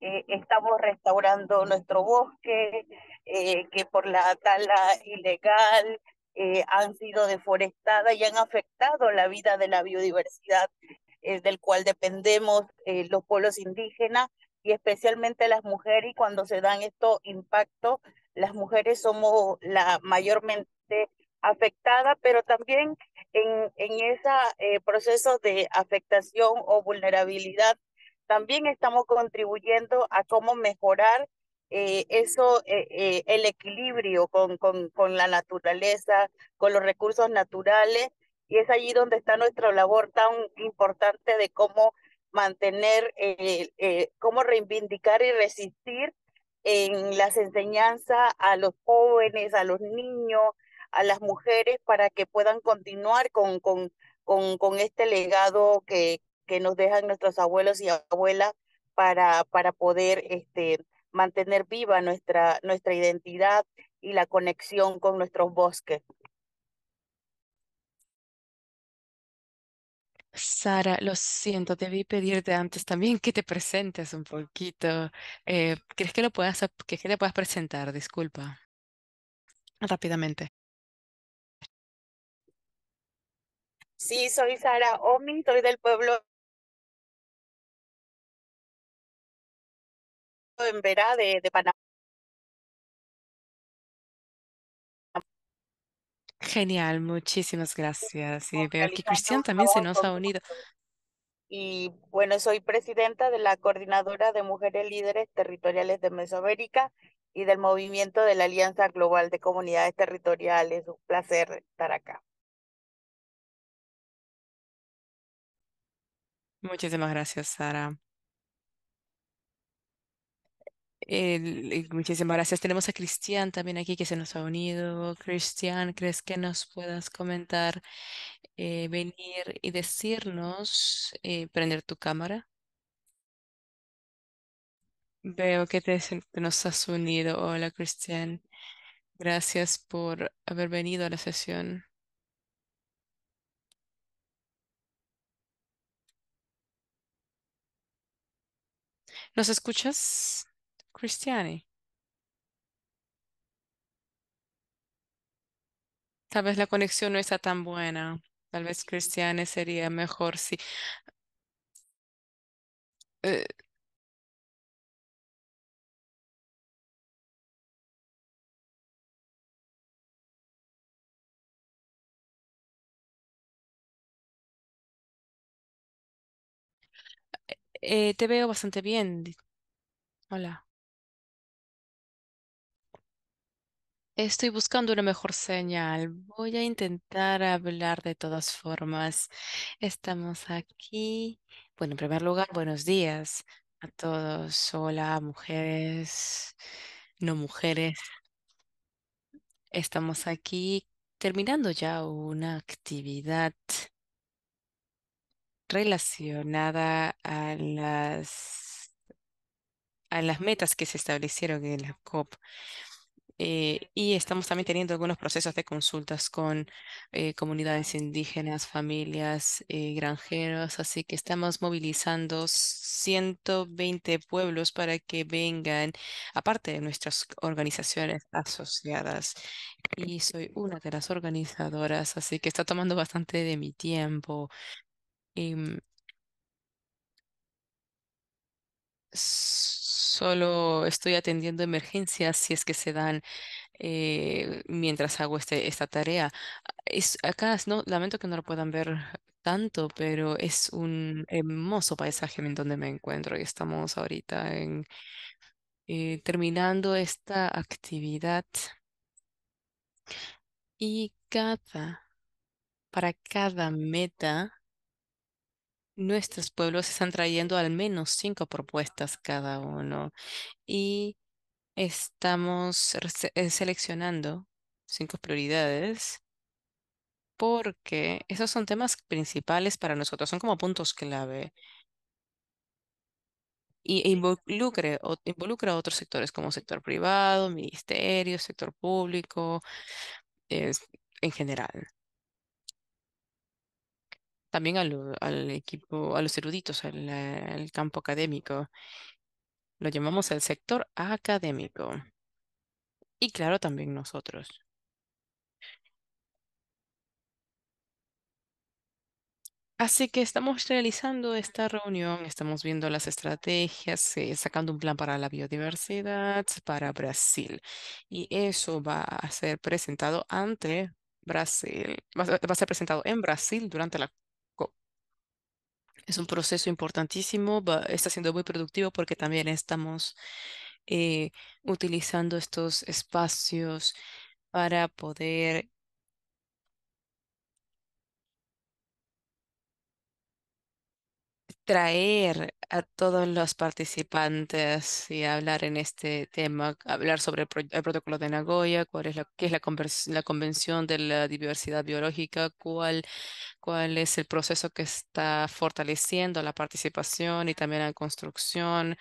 eh, estamos restaurando nuestro bosque, que por la tala ilegal han sido deforestadas y han afectado la vida de la biodiversidad del cual dependemos los pueblos indígenas y especialmente las mujeres y cuando se dan estos impactos las mujeres somos la mayormente afectada, pero también en, ese eh, proceso de afectación o vulnerabilidad, también estamos contribuyendo a cómo mejorar eh, eso, eh, el equilibrio con, con la naturaleza, con los recursos naturales, y es allí donde está nuestra labor tan importante de cómo mantener, cómo reivindicar y resistir en las enseñanzas a los jóvenes, a los niños, a las mujeres, para que puedan continuar con, este legado que, nos dejan nuestros abuelos y abuelas para, para poder este, mantener viva nuestra, nuestra identidad y la conexión con nuestros bosques. Sara, lo siento, debí pedirte antes también que te presentes un poquito. Eh, ¿crees que lo puedas, que, te puedas presentar? Disculpa. Rápidamente. Sí, soy Sara Omin, soy del pueblo en Verá de Panamá. Genial, muchísimas gracias. Y veo que Cristian también se nos ha unido. Y bueno, soy presidenta de la Coordinadora de Mujeres Líderes Territoriales de Mesoamérica y del movimiento de la Alianza Global de Comunidades Territoriales. Un placer estar acá. Muchísimas gracias, Sara muchísimas gracias. Tenemos a Cristian también aquí que se nos ha unido. Cristian, ¿crees que nos puedas comentar, eh, venir y decirnos, eh, prender tu cámara? Veo que te, te nos has unido. Hola, Cristian. Gracias por haber venido a la sesión. ¿Nos escuchas? cristiane Tal vez la conexión no está tan buena. Tal vez cristiane sería mejor si... Eh, eh, te veo bastante bien. Hola. Estoy buscando una mejor señal. Voy a intentar hablar de todas formas. Estamos aquí. Bueno, en primer lugar, buenos días a todos. Hola, mujeres, no mujeres. Estamos aquí terminando ya una actividad relacionada a las, a las metas que se establecieron en la COP. Eh, y estamos también teniendo algunos procesos de consultas con eh, comunidades indígenas, familias, eh, granjeros, así que estamos movilizando 120 pueblos para que vengan, aparte de nuestras organizaciones asociadas. Y soy una de las organizadoras, así que está tomando bastante de mi tiempo. Em, sí solo estoy atendiendo emergencias si es que se dan eh, mientras hago este, esta tarea. acá lamento que no lo puedan ver tanto, pero es un hermoso paisaje en donde me encuentro y estamos ahorita eh, terminando esta actividad. Y cada, para cada meta, nuestros pueblos están trayendo al menos cinco propuestas cada uno y estamos eh, seleccionando cinco prioridades porque esos son temas principales para nosotros, son como puntos clave. Y e involucra a otros sectores como sector privado, ministerio, sector público, en general también al equipo, a los eruditos, al, campo académico. Lo llamamos el sector académico. Y claro, también nosotros. Así que estamos realizando esta reunión, estamos viendo las estrategias, eh, sacando un plan para la biodiversidad para Brasil. Y eso va a ser presentado ante Brasil, va a ser presentado en Brasil durante la es un proceso importantísimo, está siendo muy productivo porque también estamos eh, utilizando estos espacios para poder traer a todos los participantes y hablar en este tema, hablar sobre el, protocolo de Nagoya, cuál es la, qué es la, convención de la diversidad biológica, cuál es el proceso que está fortaleciendo la participación y también la construcción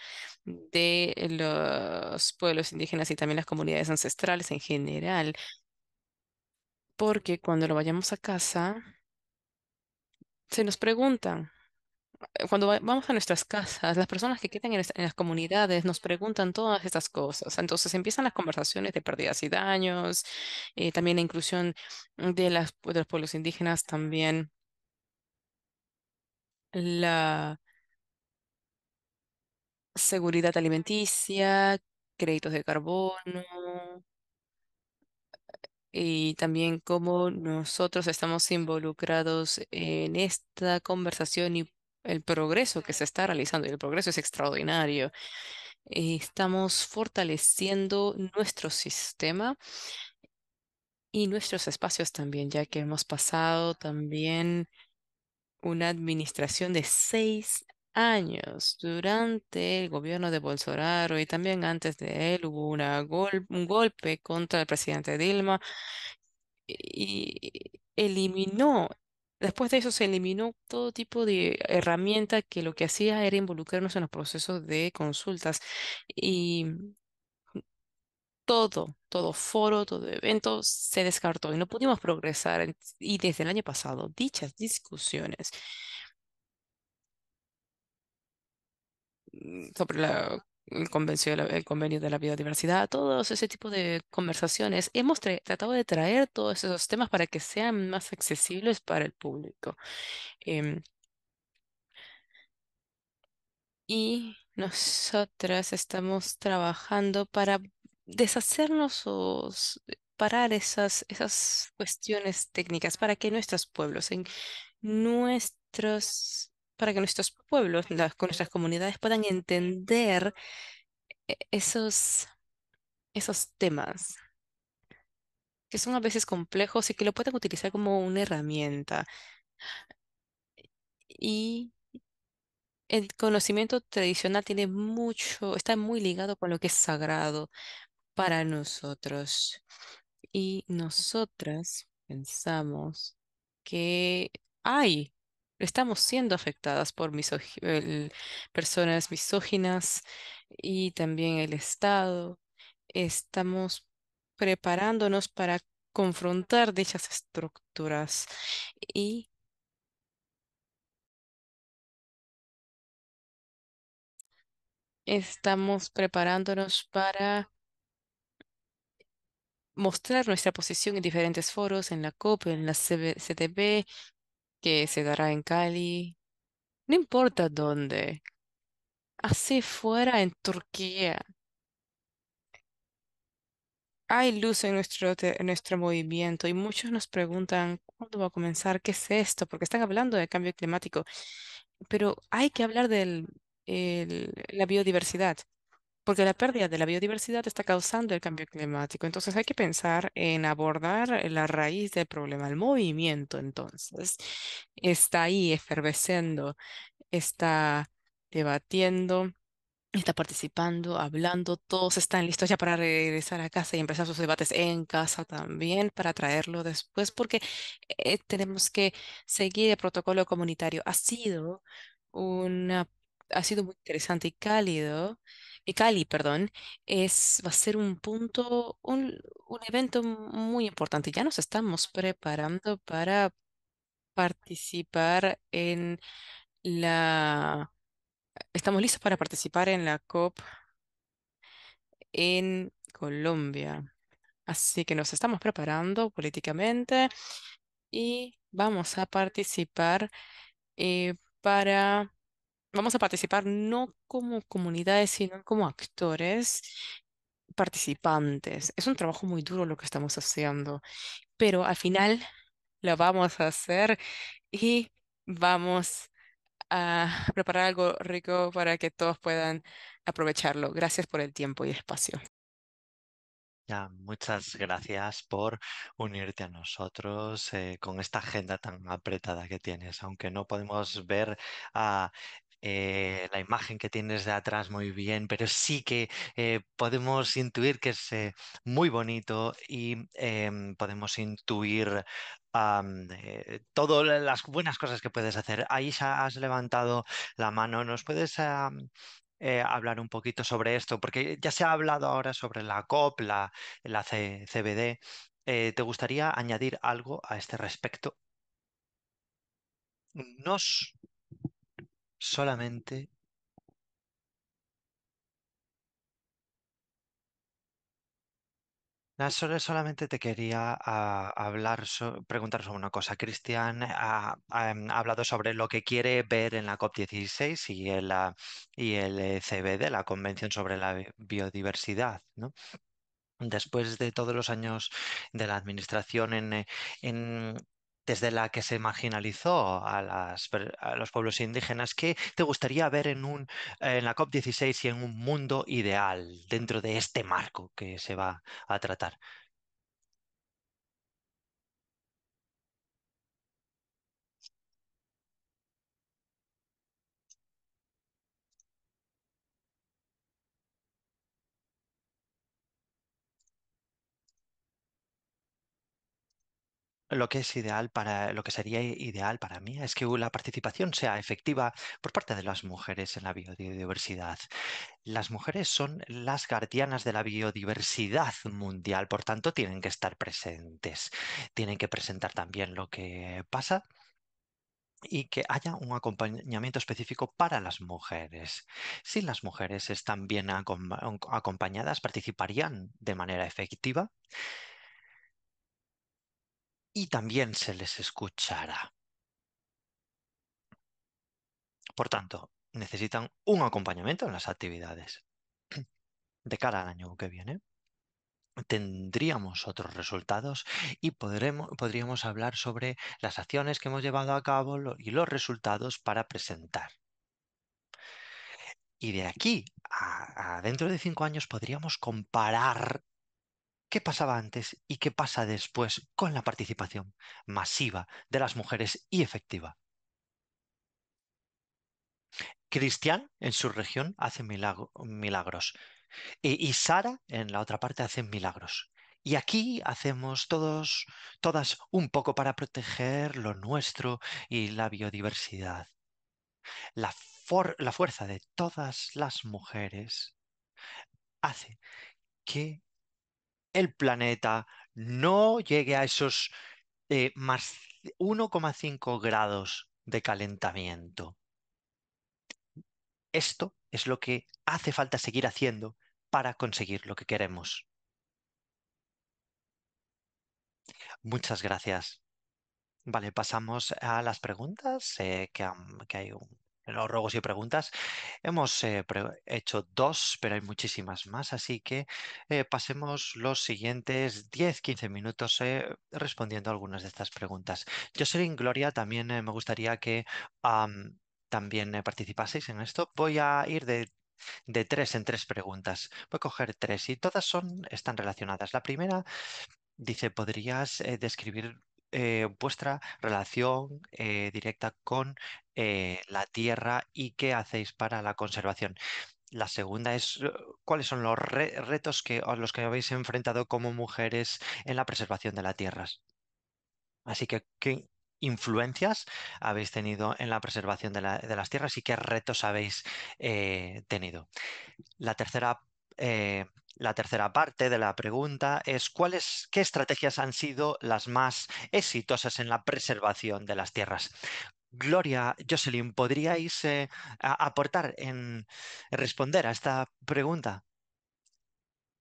de los pueblos indígenas y también las comunidades ancestrales en general. Porque cuando lo vayamos a casa, se nos preguntan, cuando vamos a nuestras casas, las personas que quedan en, las comunidades nos preguntan todas estas cosas. Entonces empiezan las conversaciones de pérdidas y daños, eh, también la inclusión de, las, de los pueblos indígenas, también la seguridad alimenticia, créditos de carbono, y también cómo nosotros estamos involucrados en esta conversación y el progreso que se está realizando, y el progreso es extraordinario. Estamos fortaleciendo nuestro sistema y nuestros espacios también, ya que hemos pasado también una administración de seis años durante el gobierno de Bolsonaro y también antes de él hubo un golpe contra el presidente Dilma y eliminó Después de eso se eliminó todo tipo de herramienta que lo que hacía era involucrarnos en los procesos de consultas y todo, todo foro, todo evento se descartó y no pudimos progresar. Y desde el año pasado, dichas discusiones mm, sobre la el convenio, de la, convenio de la biodiversidad, todos ese tipo de conversaciones. Hemos tratado de traer todos esos temas para que sean más accesibles para el público. Em, y nosotras estamos trabajando para deshacernos o parar esas, esas cuestiones técnicas para que nuestros pueblos, en nuestros para que nuestros pueblos, las, nuestras comunidades puedan entender e, esos, esos temas que son a veces complejos y que lo puedan utilizar como una herramienta. Y el conocimiento tradicional tiene mucho, está muy ligado con lo que es sagrado para nosotros. Y nosotras pensamos que hay estamos siendo afectadas por personas misóginas y también el Estado. Estamos preparándonos para confrontar dichas estructuras y estamos preparándonos para mostrar nuestra posición en diferentes foros, en la COP, en la CDB, que se dará en Cali, no importa dónde, así fuera en Turquía. Hay luz en nuestro, en nuestro movimiento y muchos nos preguntan cuándo va a comenzar, qué es esto, porque están hablando de cambio climático, pero hay que hablar de la biodiversidad porque la pérdida de la biodiversidad está causando el cambio climático. Entonces hay que pensar en abordar la raíz del problema, el movimiento entonces está ahí eferveciendo, está debatiendo, está participando, hablando, todos están listos ya para regresar a casa y empezar sus debates en casa también para traerlo después, porque eh, tenemos que seguir el protocolo comunitario. Ha sido una, ha sido muy interesante y cálido Cali, perdón, es, va a ser un punto, un, un evento muy importante. Ya nos estamos preparando para participar en la, estamos listos para participar en la COP en Colombia. Así que nos estamos preparando políticamente y vamos a participar eh, para vamos a participar no como comunidades, sino como actores participantes. Es un trabajo muy duro lo que estamos haciendo, pero al final lo vamos a hacer y vamos a preparar algo rico para que todos puedan aprovecharlo. Gracias por el tiempo y espacio. muchas gracias por unirte a nosotros eh, con esta agenda tan apretada que tienes. Aunque no podemos ver a eh, la imagen que tienes de atrás muy bien, pero sí que eh, podemos intuir que es eh, muy bonito y em, podemos intuir todas las buenas cosas que puedes hacer. Ahí has levantado la mano. ¿Nos puedes hablar un poquito sobre esto? Porque ya se ha hablado ahora sobre la COP, la, CBD. ¿Te gustaría añadir algo a este respecto? Nos solamente solamente te quería ah, hablar, preguntar sobre una cosa. Cristian ha, mm, hablado sobre lo que quiere ver en la COP16 y el, la y el e CBD, la Convención sobre la Biodiversidad, ¿no? Después de todos los años de la administración en, en desde la que se marginalizó a, los pueblos indígenas, ¿qué te gustaría ver en, en la COP16 y en un mundo ideal dentro de este marco que se va a tratar? Lo que es ideal para, lo que sería ideal para mí es que la participación sea efectiva por parte de las mujeres en la biodiversidad. Las mujeres son las guardianas de la biodiversidad mundial, por tanto, tienen que estar presentes. Tienen que presentar también lo que pasa y que haya un acompañamiento específico para las mujeres. Si las mujeres están bien acompañadas, participarían de manera efectiva y también se les escuchará. Por tanto, necesitan un acompañamiento en las actividades. [clears throat] De cara al año que viene, tendríamos otros resultados y podremos, podríamos hablar sobre las acciones que hemos llevado a cabo y los resultados para presentar. Y de aquí a dentro de cinco años podríamos comparar qué pasaba antes y qué pasa después con la participación masiva de las mujeres y efectiva. Cristian en su región hace milagros y, Sara en la otra parte hace milagros. Y aquí hacemos todos, todas un poco para proteger lo nuestro y la biodiversidad. la fuerza de todas las mujeres hace que el planeta no llegue a esos eh, más 1,5 grados de calentamiento. Esto es lo que hace falta seguir haciendo para conseguir lo que queremos. Muchas gracias. Vale, pasamos a las preguntas, que hay un los rogos y preguntas. Hemos eh, hecho dos, pero hay muchísimas más, así que eh, pasemos los siguientes 10-15 minutos eh, respondiendo algunas de estas preguntas. Yo soy Gloria, también me gustaría que también participaseis en esto. Voy a ir de tres en tres preguntas. Voy a coger tres y todas son, están relacionadas. La primera dice, ¿podrías describir eh, vuestra relación eh, directa con eh, la tierra y qué hacéis para la conservación. La segunda es cuáles son los retos que, a los que habéis enfrentado como mujeres en la preservación de las tierras. Así que, ¿qué influencias habéis tenido en la preservación de, de las tierras y qué retos habéis tenido? La tercera eh, la tercera parte de la pregunta es ¿cuáles, qué estrategias han sido las más exitosas en la preservación de las tierras. Gloria, Jocelyn, ¿podríais eh, aportar en responder a esta pregunta?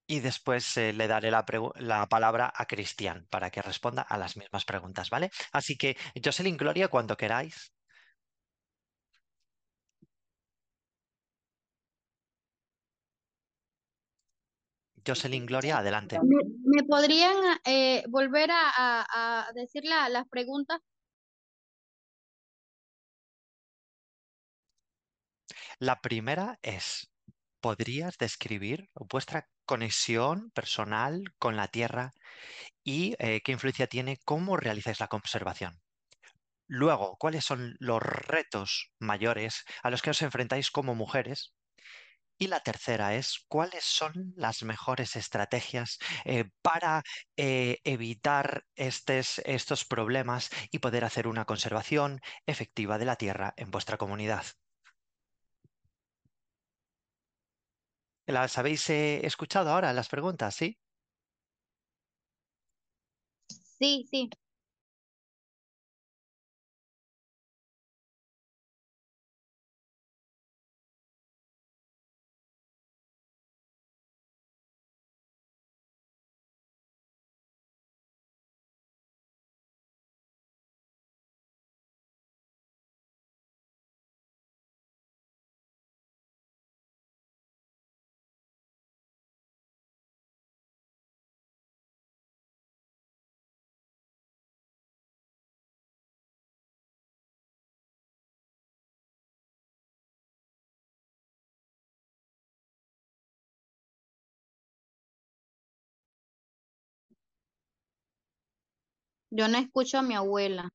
Y después eh, le daré la, la palabra a Cristian para que responda a las mismas preguntas, ¿vale? Así que, Jocelyn, Gloria, cuando queráis. Jocelyn Gloria, adelante. ¿Me, podrían eh, volver a, decir las preguntas? La primera es, ¿podrías describir vuestra conexión personal con la Tierra y eh, qué influencia tiene cómo realizáis la conservación? Luego, ¿cuáles son los retos mayores a los que os enfrentáis como mujeres y la tercera es cuáles son las mejores estrategias eh, para eh, evitar estos problemas y poder hacer una conservación efectiva de la tierra en vuestra comunidad. ¿Las habéis eh, escuchado ahora las preguntas? ¿Sí? Sí, sí. Yo no escucho a mi abuela.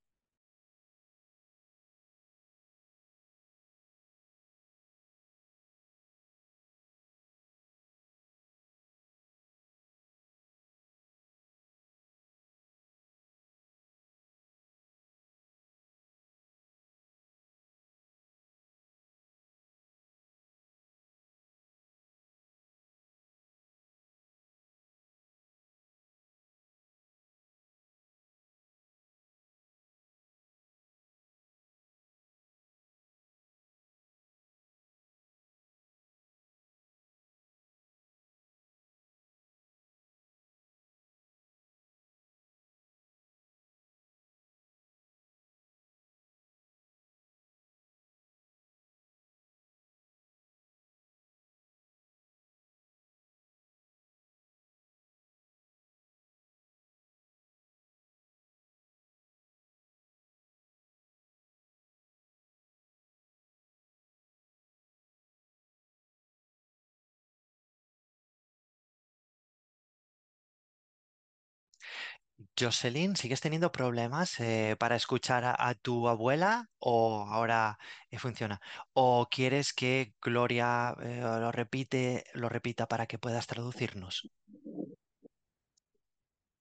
Jocelyn, ¿sigues teniendo problemas eh, para escuchar a, tu abuela o ahora eh, funciona? ¿O quieres que Gloria eh, lo repite, lo repita para que puedas traducirnos?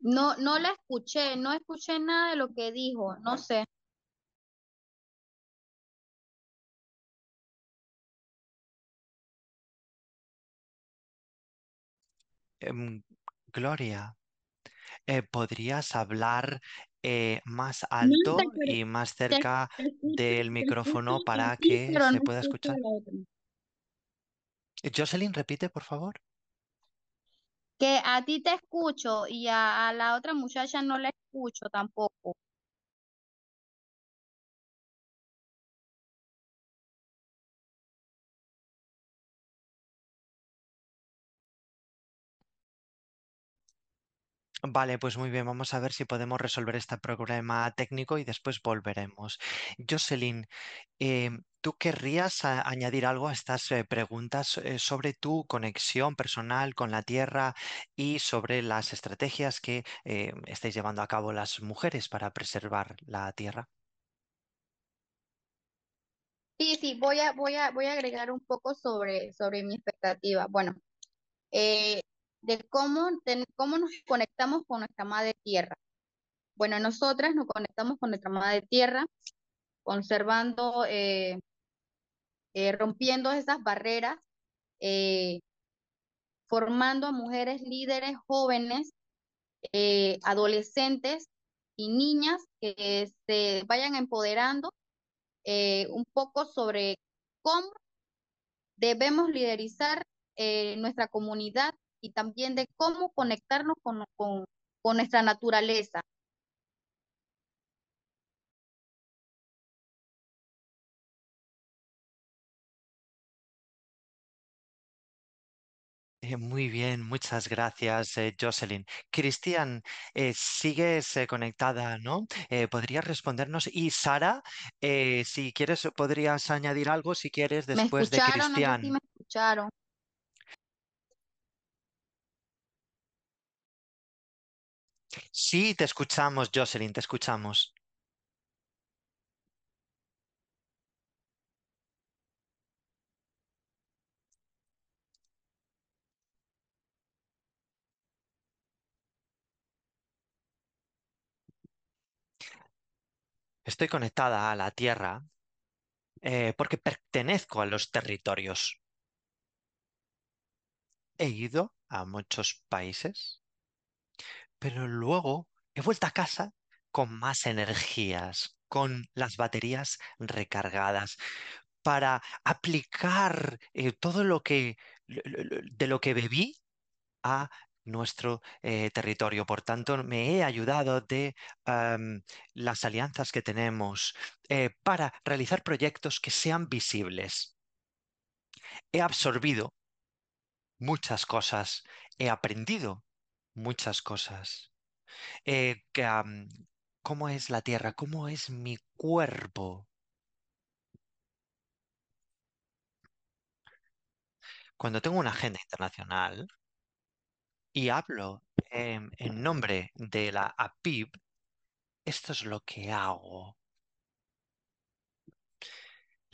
No, no la escuché, no escuché nada de lo que dijo, no sé. Em, Gloria, eh, podrías hablar eh, más alto y más cerca del micrófono para que se pueda escuchar. Eh, Jocelyn, repite, por favor. Que a ti te escucho y a la otra muchacha no la escucho tampoco. Vale, pues muy bien, vamos a ver si podemos resolver este problema técnico y después volveremos. Jocelyn, eh, ¿tú querrías añadir algo a estas eh, preguntas eh, sobre tu conexión personal con la Tierra y sobre las estrategias que estáis llevando a cabo las mujeres para preservar la Tierra? Sí, sí, voy a, voy a, voy a agregar un poco sobre, sobre mi expectativa. Bueno, eh, de cómo, cómo nos conectamos con nuestra madre tierra. Bueno, nosotras nos conectamos con nuestra madre tierra, conservando, eh, eh, rompiendo esas barreras, eh, formando a mujeres líderes jóvenes, adolescentes y niñas que se vayan empoderando un poco sobre cómo debemos liderizar nuestra comunidad y también de cómo conectarnos con, nuestra naturaleza. Eh, muy bien, muchas gracias, eh, Jocelyn. Cristian, eh, sigues conectada, ¿no? ¿podrías respondernos? Y Sara, si quieres, podrías añadir algo, si quieres, después de Cristian. No me escucharon. Sí, te escuchamos, Jocelyn, te escuchamos. Estoy conectada a la tierra eh, porque pertenezco a los territorios. He ido a muchos países pero luego he vuelto a casa con más energías, con las baterías recargadas, para aplicar eh, todo lo que de lo que bebí a nuestro eh, territorio. Por tanto, me he ayudado de las alianzas que tenemos eh, para realizar proyectos que sean visibles. He absorbido muchas cosas, he aprendido muchas cosas. Eh, ¿cómo es la tierra? ¿Cómo es mi cuerpo? Cuando tengo una agenda internacional y hablo en nombre de la APIB, esto es lo que hago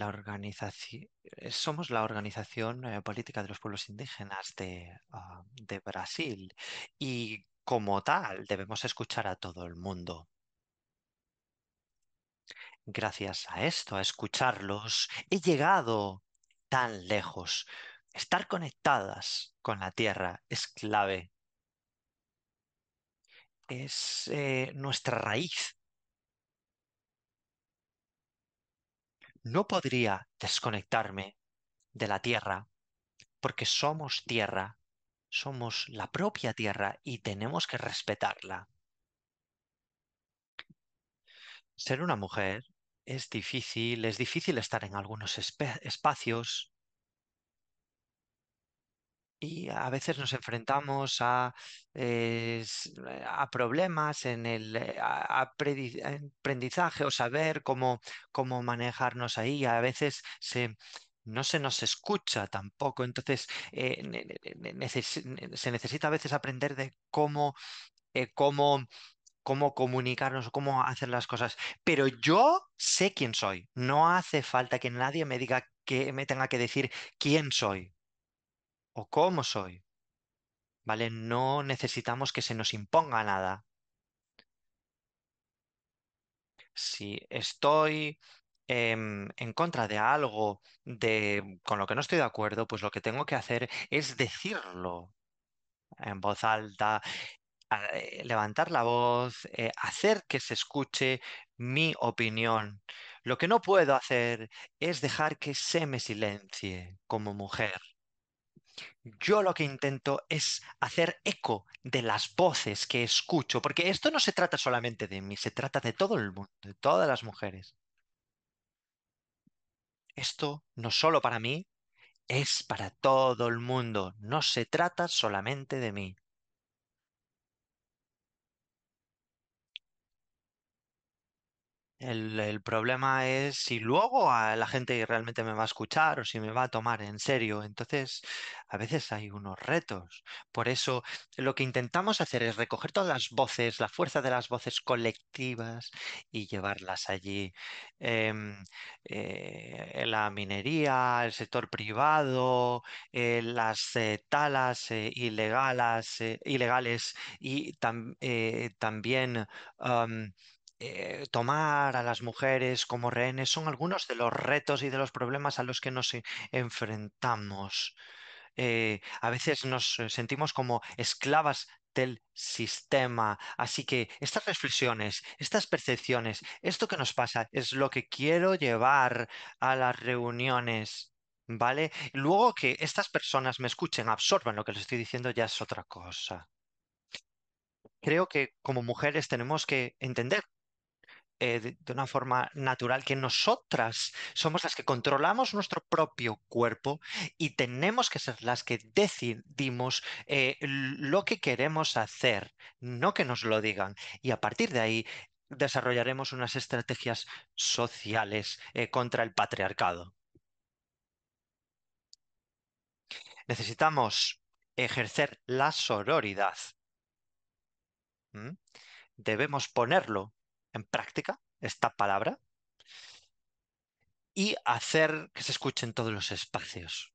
organización, eh, somos la organización eh, política de los pueblos indígenas ah, de, Brasil y como tal debemos escuchar a todo el mundo. Gracias a esto, a escucharlos, he llegado tan lejos. Estar conectadas con la tierra es clave. Es eh, nuestra raíz no podría desconectarme de la tierra, porque somos tierra, somos la propia tierra y tenemos que respetarla. Ser una mujer es difícil, es difícil estar en algunos espacios, y a veces nos enfrentamos a, eh, problemas en el eh, aprendizaje o saber cómo, manejarnos ahí. A veces se, no se nos escucha tampoco. Entonces, eh, se necesita a veces aprender de cómo, cómo, cómo comunicarnos, cómo hacer las cosas. Pero yo sé quién soy. No hace falta que nadie me diga que me tenga que decir quién soy o cómo soy. ¿Vale? No necesitamos que se nos imponga nada. Si estoy em, en contra de algo de, con lo que no estoy de acuerdo, pues lo que tengo que hacer es decirlo en voz alta, eh, levantar la voz, eh, hacer que se escuche mi opinión. Lo que no puedo hacer es dejar que se me silencie como mujer yo lo que intento es hacer eco de las voces que escucho, porque esto no se trata solamente de mí, se trata de todo el mundo, de todas las mujeres. Esto no solo para mí, es para todo el mundo, no se trata solamente de mí. El, problema es si luego la gente realmente me va a escuchar o si me va a tomar en serio. Entonces, a veces hay unos retos. Por eso, lo que intentamos hacer es recoger todas las voces, la fuerza de las voces colectivas y llevarlas allí. Em, eh, la minería, el sector privado, eh, las eh, talas ilegales, ilegales y también... Eh, tomar a las mujeres como rehenes son algunos de los retos y de los problemas a los que nos e, enfrentamos. Eh, a veces nos eh, sentimos como esclavas del sistema. Así que estas reflexiones, estas percepciones, esto que nos pasa es lo que quiero llevar a las reuniones. ¿Vale? Luego que estas personas me escuchen, absorban lo que les estoy diciendo, ya es otra cosa creo que como mujeres tenemos que entender eh, de, una forma natural que nosotras somos las que controlamos nuestro propio cuerpo y tenemos que ser las que decidimos eh, lo que queremos hacer, no que nos lo digan. Y a partir de ahí desarrollaremos unas estrategias sociales eh, contra el patriarcado. Necesitamos ejercer la sororidad. ¿Mm? Debemos ponerlo en práctica esta palabra y hacer que se escuche en todos los espacios.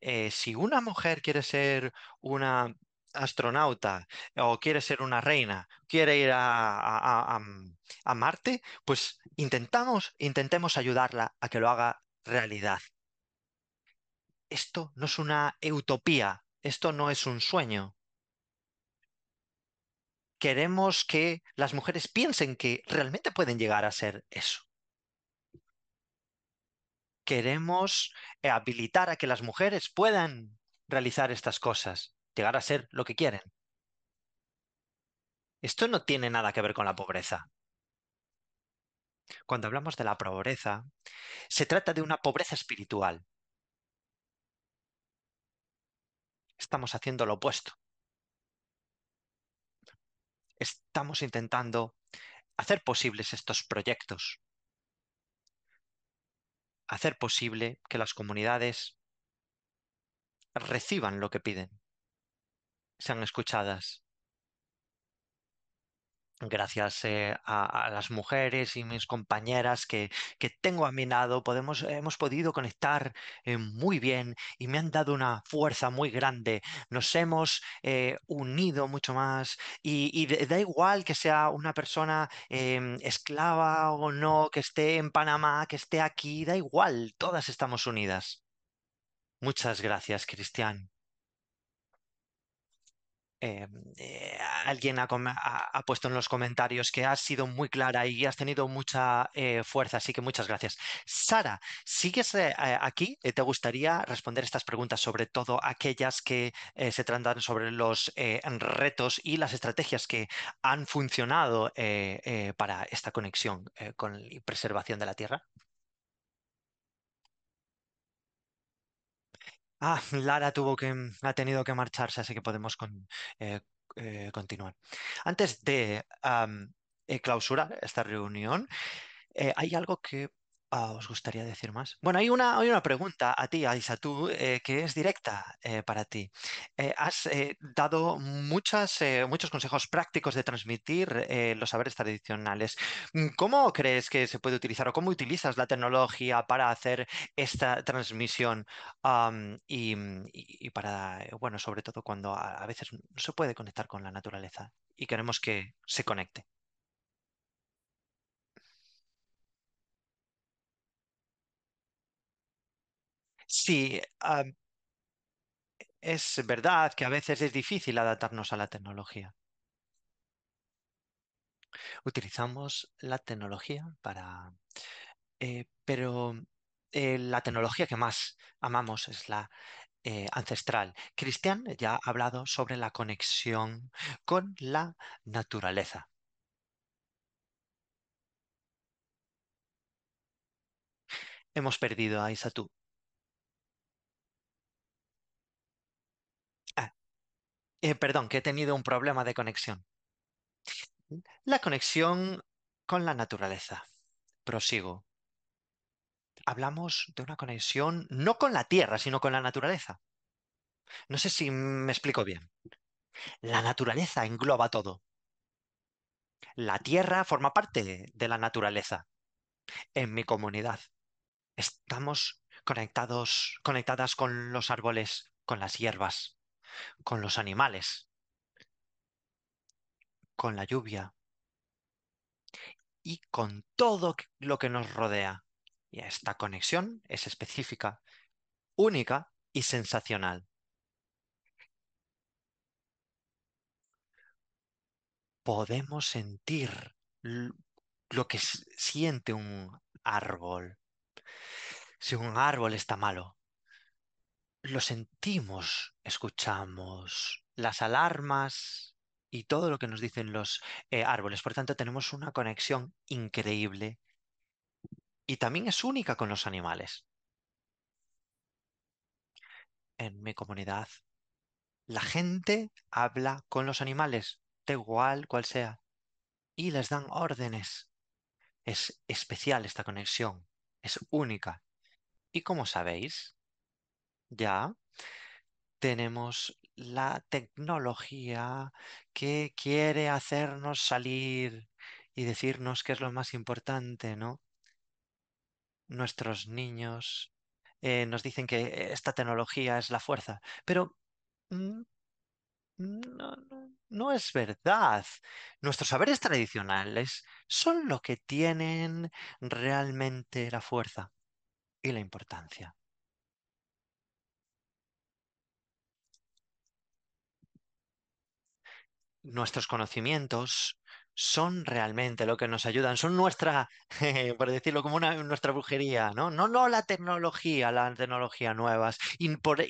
Eh, si una mujer quiere ser una astronauta o quiere ser una reina, quiere ir a, mm, a Marte, pues intentamos, intentemos ayudarla a que lo haga realidad. Esto no es una utopía, esto no es un sueño, queremos que las mujeres piensen que realmente pueden llegar a ser eso. Queremos eh, habilitar a que las mujeres puedan realizar estas cosas, llegar a ser lo que quieren. Esto no tiene nada que ver con la pobreza. Cuando hablamos de la pobreza, se trata de una pobreza espiritual. Estamos haciendo lo opuesto estamos intentando hacer posibles estos proyectos, hacer posible que las comunidades reciban lo que piden, sean escuchadas, gracias eh, a, las mujeres y mis compañeras que, que tengo a mi lado, podemos, hemos podido conectar eh, muy bien y me han dado una fuerza muy grande. Nos hemos eh, unido mucho más y, y, da igual que sea una persona em, esclava o no, que esté en Panamá, que esté aquí, da igual, todas estamos unidas. Muchas gracias, Cristian. Eh, eh, alguien ha, puesto en los comentarios que has sido muy clara y has tenido mucha eh, fuerza, así que muchas gracias. Sara, ¿sigues aquí? ¿Te gustaría responder estas preguntas, sobre todo aquellas que se tratan sobre los retos y las estrategias que han funcionado para esta conexión con la preservación de la Tierra? Ah, [laughs] Lara tuvo que, ha tenido que marcharse, así que podemos eh, eh, continuar. Antes de eh, clausurar esta reunión, hay algo que Ah, ¿Os gustaría decir más? Bueno, hay una, hay una pregunta a ti, Aisa, tú, eh, que es directa eh, para ti. Eh, has dado muchas, muchos consejos prácticos de transmitir los saberes tradicionales. Mm, ¿Cómo crees que se puede utilizar o cómo utilizas la tecnología para hacer esta transmisión? Mm, y, para, bueno, sobre todo cuando a veces no se puede conectar con la naturaleza y queremos que se conecte. Sí, ah, es verdad que a veces es difícil adaptarnos a la tecnología. Utilizamos la tecnología para... Eh, pero eh, la tecnología que más amamos es la eh, ancestral. Cristian ya ha hablado sobre la conexión con la naturaleza. Hemos perdido a Isatú. Eh, perdón, que he tenido un problema de conexión. La conexión con la naturaleza. Prosigo. Hablamos de una conexión no con la tierra, sino con la naturaleza. No sé si me explico bien. La naturaleza engloba todo. La tierra forma parte de la naturaleza. En mi comunidad estamos conectados, conectadas con los árboles, con las hierbas, con los animales, con la lluvia y con todo lo que nos rodea. Y esta conexión es específica, única y sensacional. Podemos sentir lo que siente un árbol. Si un árbol está malo, lo sentimos, escuchamos las alarmas y todo lo que nos dicen los eh, árboles. Por tanto, tenemos una conexión increíble y también es única con los animales. En mi comunidad, la gente habla con los animales, de igual cual sea, y les dan órdenes. Es especial esta conexión, es única. Y como sabéis, ya. Tenemos la tecnología que quiere hacernos salir y decirnos qué es lo más importante, ¿no? Nuestros niños eh, nos dicen que esta tecnología es la fuerza, pero mm, no, no es verdad. Nuestros saberes tradicionales son lo que tienen realmente la fuerza y la importancia. nuestros conocimientos son realmente lo que nos ayudan, son nuestra, [laughs] por decirlo como una, nuestra brujería, ¿no? No, no la tecnología, la tecnología nuevas. Y por,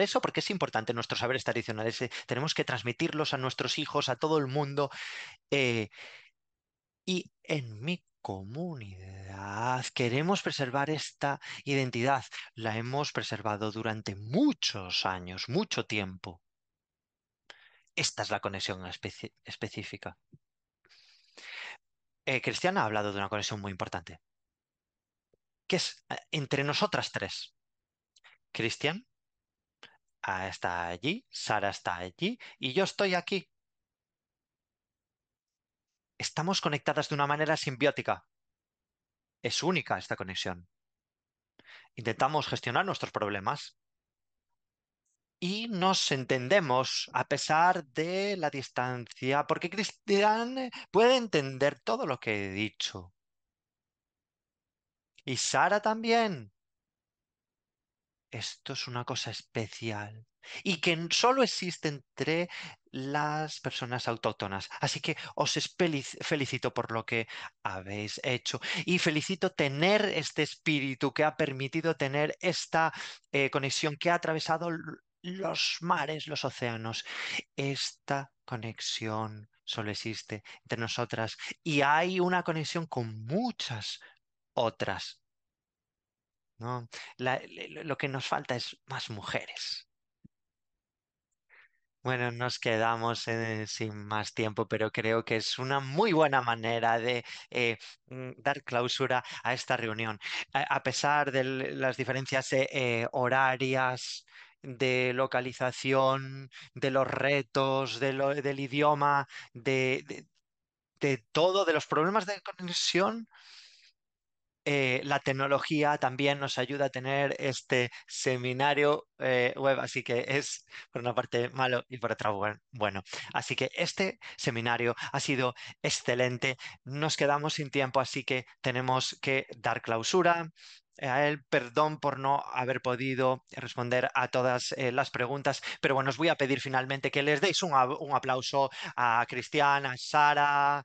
eso, porque es importante nuestros saberes tradicionales, eh, tenemos que transmitirlos a nuestros hijos, a todo el mundo. Eh, y en mi comunidad queremos preservar esta identidad, la hemos preservado durante muchos años, mucho tiempo. Esta es la conexión específica. Eh, ha hablado de una conexión muy importante, que es eh, entre nosotras tres. Cristian ah, está allí, Sara está allí y yo estoy aquí. Estamos conectadas de una manera simbiótica. Es única esta conexión. Intentamos gestionar nuestros problemas, y nos entendemos a pesar de la distancia, porque Cristian eh, puede entender todo lo que he dicho. Y Sara también. Esto es una cosa especial y que solo existe entre las personas autóctonas. Así que os felicito por lo que habéis hecho y felicito tener este espíritu que ha permitido tener esta eh, conexión que ha atravesado los mares, los océanos. Esta conexión solo existe entre nosotras y hay una conexión con muchas otras. ¿no? lo que nos falta es más mujeres. Bueno, nos quedamos eh, sin más tiempo, pero creo que es una muy buena manera de eh, mm, dar clausura a esta reunión. A, pesar de las diferencias eh, horarias, de localización, de los retos, de del idioma, de, de, todo, de los problemas de conexión, eh, la tecnología también nos ayuda a tener este seminario eh, web, así que es por una parte malo y por otra bueno. Así que este seminario ha sido excelente, nos quedamos sin tiempo, así que tenemos que dar clausura. A él, perdón por no haber podido responder a todas eh, las preguntas, pero bueno, os voy a pedir finalmente que les deis un, un aplauso a Cristian, a Sara,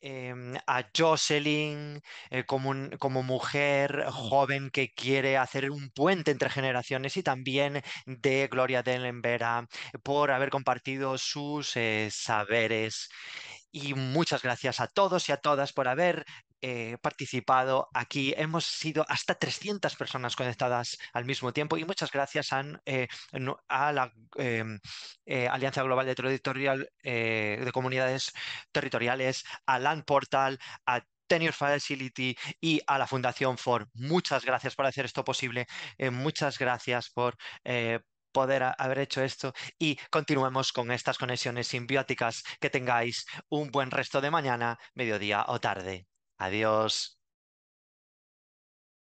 Em, a Jocelyn eh, como, como, mujer joven que quiere hacer un puente entre generaciones y también de Gloria Dellenbera por haber compartido sus eh, saberes. Y muchas gracias a todos y a todas por haber eh, participado aquí. Hemos sido hasta 300 personas conectadas al mismo tiempo y muchas gracias eh, a, la eh, Alianza Global de Territorial de Comunidades Territoriales, a Land Portal, a Tenure Facility y a la Fundación FOR Muchas gracias por hacer esto posible. muchas gracias por poder haber hecho esto y continuemos con estas conexiones simbióticas. Que tengáis un buen resto de mañana, mediodía o tarde. Adiós.